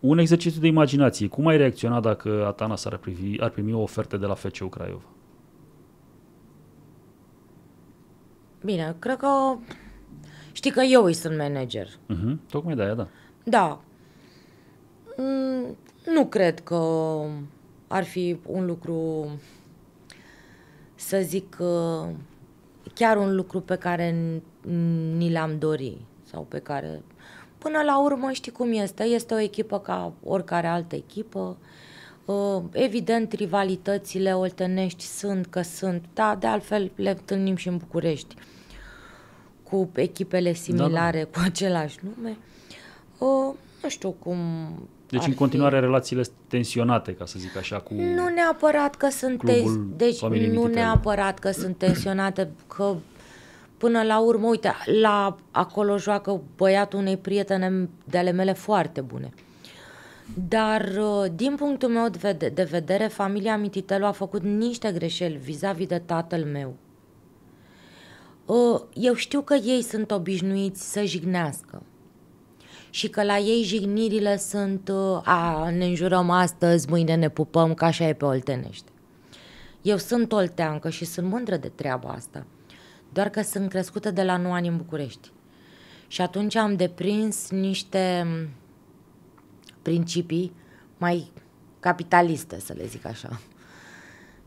un exercițiu de imaginație. Cum ai reacționa dacă Atanas ar primi, ar primi o ofertă de la FCU Craiova? Bine, cred că... Știi că eu îi sunt manager. Uh-huh, tocmai de aia, da. Da. Mm, nu cred că ar fi un lucru, să zic, chiar un lucru pe care ni l-am dori sau pe care... Până la urmă știi cum este, este o echipă ca oricare altă echipă, ă, Evident, rivalitățile oltenești sunt că sunt, dar de altfel le întâlnim și în București cu echipele similare, da, da. cu același nume. Ă, nu știu cum deci în continuare fi... relațiile tensionate, ca să zic așa, cu Nu neapărat că sunt ten... deci nu neapărat că sunt tensionate, că până la urmă, uite, la acolo joacă băiatul unei prietene de ale mele foarte bune. Dar, uh, din punctul meu de vedere, familia Mititelu a făcut niște greșeli vis-a-vis de tatăl meu. Uh, eu știu că ei sunt obișnuiți să jignească și că la ei jignirile sunt uh, a, ne înjurăm astăzi, mâine ne pupăm, ca așa e pe oltenești. Eu sunt olteancă și sunt mândră de treaba asta, doar că sunt crescută de la 9 ani în București. Și atunci am deprins niște mm, principii mai capitaliste, să le zic așa.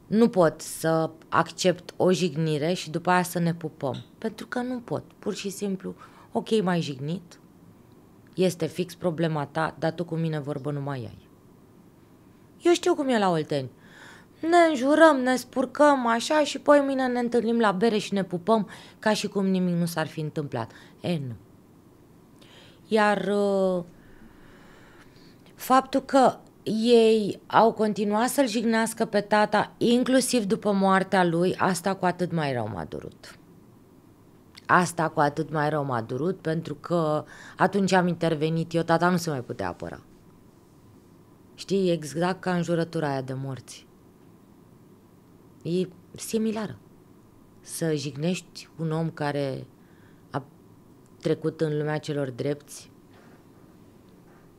Nu pot să accept o jignire și după aia să ne pupăm. Pentru că nu pot. Pur și simplu, ok, mai jignit, este fix problema ta, dar tu cu mine vorbă nu mai ai. Eu știu cum e la Olteni. Ne înjurăm, ne spurcăm așa și poi mine ne întâlnim la bere și ne pupăm ca și cum nimic nu s-ar fi întâmplat. E, nu. Iar uh, faptul că ei au continuat să-l jignească pe tata, inclusiv după moartea lui, asta cu atât mai rău m-a durut. Asta cu atât mai rău m-a durut pentru că atunci am intervenit eu, tata nu se mai putea apăra. Știi, exact ca în jurătura aia de morți. E similară. Să jignești un om care a trecut în lumea celor drepți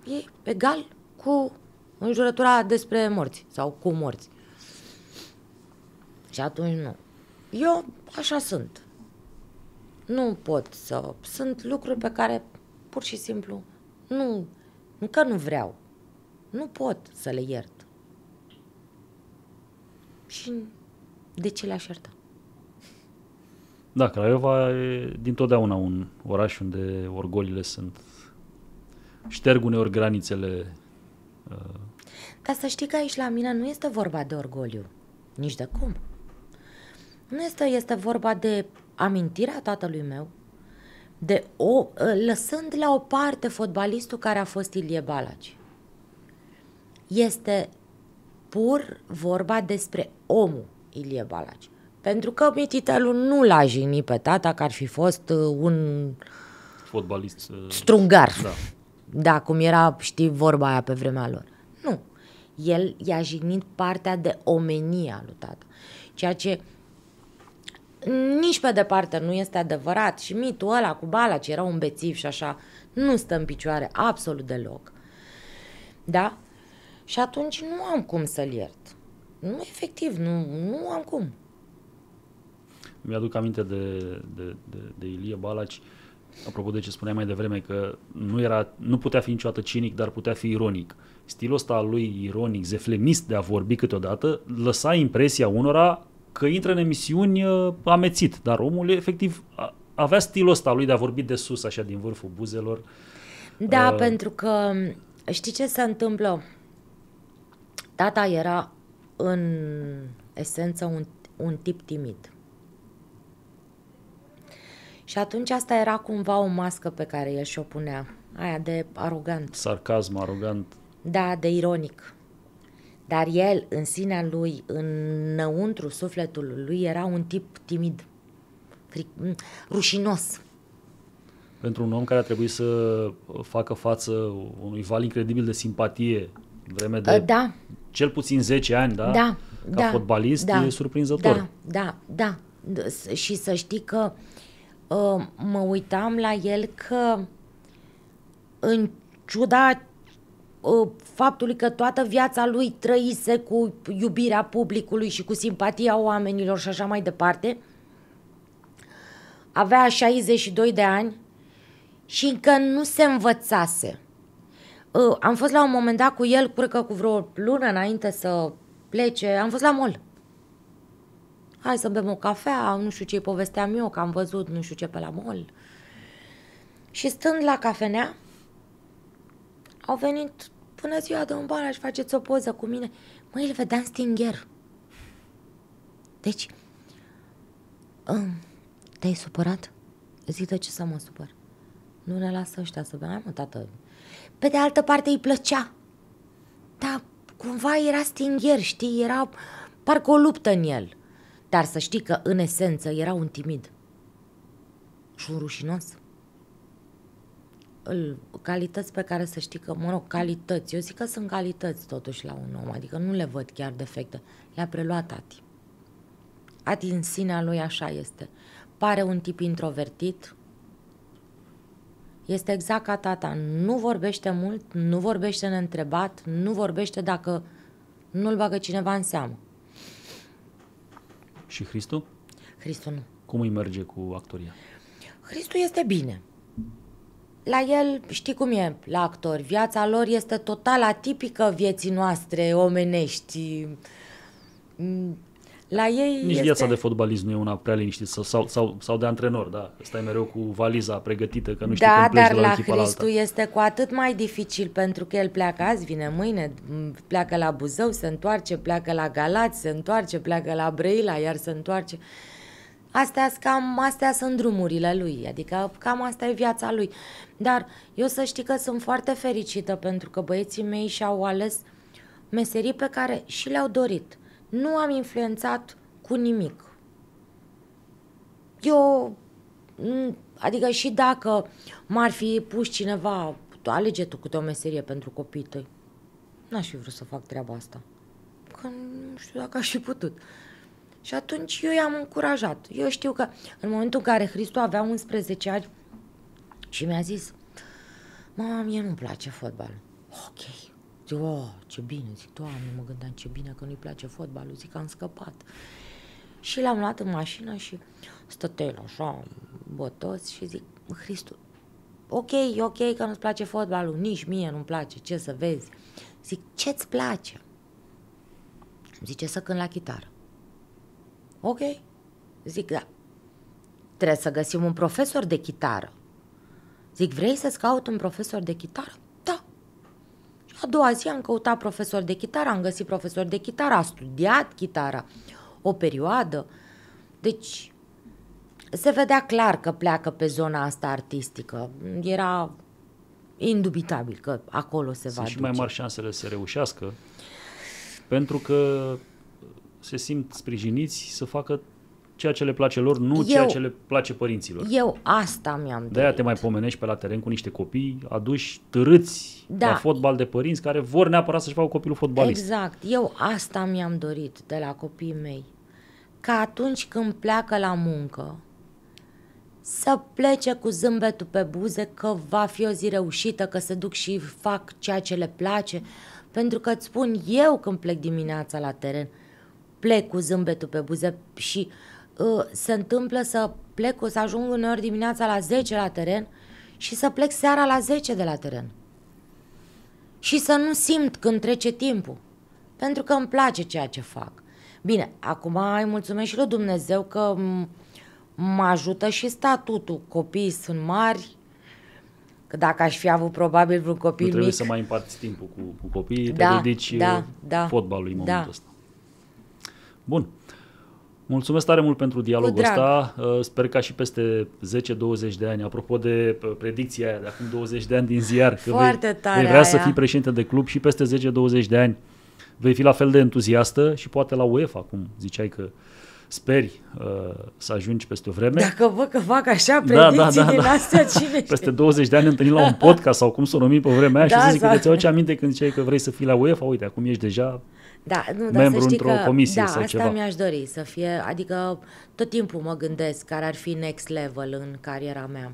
e egal cu jurătura despre morți sau cu morți. Și atunci nu. Eu așa sunt nu pot să... Sunt lucruri pe care pur și simplu nu, încă nu vreau. Nu pot să le iert. Și de ce le-aș ierta? Da, Craiova e dintotdeauna un oraș unde orgolile sunt... șterg uneori granițele... Uh. Dar să știi că aici la mine nu este vorba de orgoliu. Nici de cum. Nu este, este vorba de amintirea tatălui meu, de o, ă, lăsând la o parte fotbalistul care a fost Ilie Balaci. Este pur vorba despre omul Ilie Balaci. Pentru că Mititelul nu l-a jignit pe tata că ar fi fost ă, un fotbalist ă, strungar. Da. da, cum era, știi, vorba aia pe vremea lor. Nu. El i-a jignit partea de omenie a lui tata. Ceea ce nici pe departe nu este adevărat și mitul ăla cu ce era un bețiv și așa, nu stă în picioare absolut deloc. Da? Și atunci nu am cum să-l iert. Nu, efectiv, nu, nu am cum. Mi-aduc aminte de, de, de, de Ilie Balaci, apropo de ce spuneai mai devreme, că nu, era, nu putea fi niciodată cinic, dar putea fi ironic. Stilul ăsta al lui ironic, zeflemist de a vorbi câteodată, lăsa impresia unora că intră în emisiuni uh, amețit, dar omul efectiv avea stilul ăsta lui de a vorbi de sus, așa, din vârful buzelor. Da, uh, pentru că știi ce se întâmplă? Tata era în esență un, un tip timid. Și atunci asta era cumva o mască pe care el și-o punea. Aia de arogant. Sarcasm, arogant. Da, de ironic. Dar el, în sinea lui, înăuntru sufletul lui, era un tip timid, fric- rușinos. Pentru un om care a trebuit să facă față unui val incredibil de simpatie vreme de ă, da. cel puțin 10 ani, da? Da. Ca da, fotbalist da, e surprinzător. Da, da, da. Și să știi că ă, mă uitam la el că în ciuda Ă, faptului că toată viața lui trăise cu iubirea publicului și cu simpatia oamenilor și așa mai departe. Avea 62 de ani și încă nu se învățase. Ă, am fost la un moment dat cu el, cred că cu vreo lună înainte să plece, am fost la mall. Hai să bem o cafea, nu știu ce-i povesteam eu, că am văzut nu știu ce pe la mall. Și stând la cafenea, au venit Bună ziua, domn Balaș, faceți o poză cu mine. Măi, îl vedeam stingher. Deci, um, te-ai supărat? Zic de ce să mă supăr. Nu ne lasă ăștia să bea, mă, tată. Pe de altă parte îi plăcea. Dar cumva era stingher, știi, era parcă o luptă în el. Dar să știi că, în esență, era un timid și un rușinos calități pe care să știi că, mă rog, calități, eu zic că sunt calități totuși la un om, adică nu le văd chiar defecte, le-a preluat ati. Ati în sinea lui așa este. Pare un tip introvertit, este exact ca tata, nu vorbește mult, nu vorbește neîntrebat, nu vorbește dacă nu-l bagă cineva în seamă. Și Hristu? Hristu nu. Cum îi merge cu actoria? Hristu este bine la el știi cum e la actori, viața lor este total atipică vieții noastre omenești. Mm, la ei Nici este... viața de fotbalist nu e una prea liniștită sau, sau, sau de antrenor, da. Stai mereu cu valiza pregătită, că nu știi da, când dar de la, la Hristu la este cu atât mai dificil pentru că el pleacă azi, vine mâine, pleacă la Buzău, se întoarce, pleacă la Galați, se întoarce, pleacă la Brăila, iar se întoarce. Uh, Astea, cam, astea sunt drumurile lui, adică cam asta e viața lui. Dar eu să știi că sunt foarte fericită pentru că băieții mei și-au ales meserii pe care și le-au dorit. Nu am influențat cu nimic. Eu, adică și dacă m-ar fi pus cineva, alege tu câte o meserie pentru copiii tăi. N-aș fi vrut să fac treaba asta. Că nu știu dacă aș fi putut. Și atunci eu i-am încurajat. Eu știu că în momentul în care Hristu avea 11 ani și mi-a zis, mama, mie nu-mi place fotbal. Ok. Zic, oh, ce bine. Zic, doamne, mă gândeam ce bine că nu-i place fotbalul. Zic, am scăpat. Și l-am luat în mașină și stătea el așa, botos și zic, Hristu, ok, ok că nu-ți place fotbalul, nici mie nu-mi place, ce să vezi. Zic, ce-ți place? zice să cânt la chitară. Ok, zic da. Trebuie să găsim un profesor de chitară. Zic, vrei să-ți caut un profesor de chitară? Da. Și a doua zi am căutat profesor de chitară, am găsit profesor de chitară, a studiat chitară o perioadă. Deci, se vedea clar că pleacă pe zona asta artistică. Era indubitabil că acolo se Sunt va și duce. mai mari șansele să reușească, pentru că se simt sprijiniți să facă ceea ce le place lor, nu eu, ceea ce le place părinților. Eu asta mi-am dorit. De-aia te mai pomenești pe la teren cu niște copii aduși târâți da. la fotbal de părinți care vor neapărat să-și facă copilul fotbalist. Exact. Eu asta mi-am dorit de la copiii mei. Ca atunci când pleacă la muncă, să plece cu zâmbetul pe buze că va fi o zi reușită, că se duc și fac ceea ce le place. Pentru că îți spun eu când plec dimineața la teren, plec cu zâmbetul pe buze și uh, se întâmplă să plec, o să ajung uneori dimineața la 10 la teren și să plec seara la 10 de la teren. Și să nu simt când trece timpul, pentru că îmi place ceea ce fac. Bine, acum îi mulțumesc și lui Dumnezeu că mă ajută și statutul. Copiii sunt mari, că dacă aș fi avut probabil vreun copil nu trebuie mic... trebuie să mai împarți timpul cu, cu copiii, da, te dedici da, uh, da, fotbalului în da, momentul ăsta. Bun. Mulțumesc tare mult pentru dialogul ăsta. Ă, sper ca și peste 10-20 de ani, apropo de ă, predicția aia de acum 20 de ani din ziar, că Foarte vei, tare vei vrea aia. să fii președinte de club și peste 10-20 de ani vei fi la fel de entuziastă și poate la UEFA, cum ziceai că speri uh, să ajungi peste o vreme. Dacă vă că fac așa predicții da, da, da, din da. astea, cine Peste 20 de ani întâlnit la un podcast sau cum s-o numit pe vremea aia da, și să zic da. că ți aminte când ziceai că vrei să fii la UEFA, uite, acum ești deja da, nu, dar membru să știi într-o că, comisie da, sau asta ceva. mi-aș dori să fie, adică tot timpul mă gândesc care ar fi next level în cariera mea.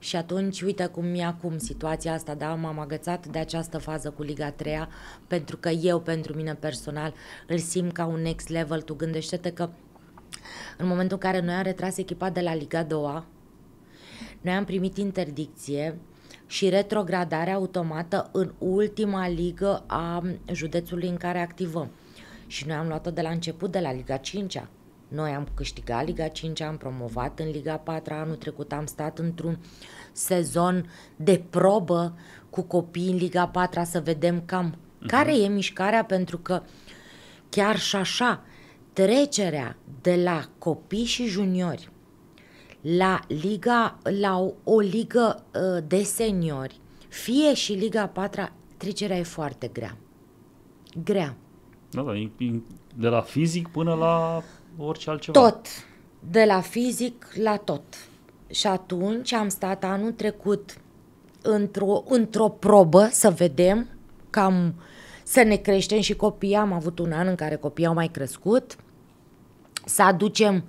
Și atunci, uite cum e acum situația asta, da, m-am agățat de această fază cu Liga 3 pentru că eu, pentru mine personal, îl simt ca un next level. Tu gândește-te că în momentul în care noi am retras echipa de la Liga 2 noi am primit interdicție și retrogradarea automată în ultima ligă a județului în care activăm. Și noi am luat-o de la început, de la Liga 5 -a. Noi am câștigat Liga 5, am promovat în Liga 4, anul trecut am stat într-un sezon de probă cu copii în Liga 4 să vedem cam uh-huh. care mhm. e mișcarea, pentru că chiar și așa, trecerea de la copii și juniori la, liga, la o, o ligă uh, de seniori, fie și Liga a patra trecerea e foarte grea. Grea. Da, da, de la fizic până la orice altceva. Tot. De la fizic la tot. Și atunci am stat anul trecut într-o, într-o probă să vedem cam să ne creștem și copiii. Am avut un an în care copiii au mai crescut. Să aducem uh,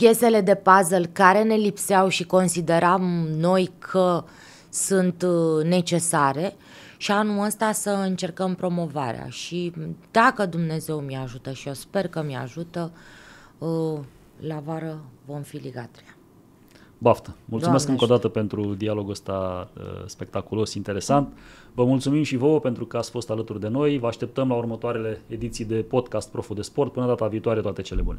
piesele de puzzle care ne lipseau și consideram noi că sunt uh, necesare și anul ăsta să încercăm promovarea și dacă Dumnezeu mi ajută și eu sper că mi ajută, uh, la vară vom fi ligatrea. Baftă! Mulțumesc Doamne încă o dată pentru dialogul ăsta uh, spectaculos, interesant. Vă mulțumim și vouă pentru că ați fost alături de noi. Vă așteptăm la următoarele ediții de podcast Proful de Sport. Până data viitoare, toate cele bune!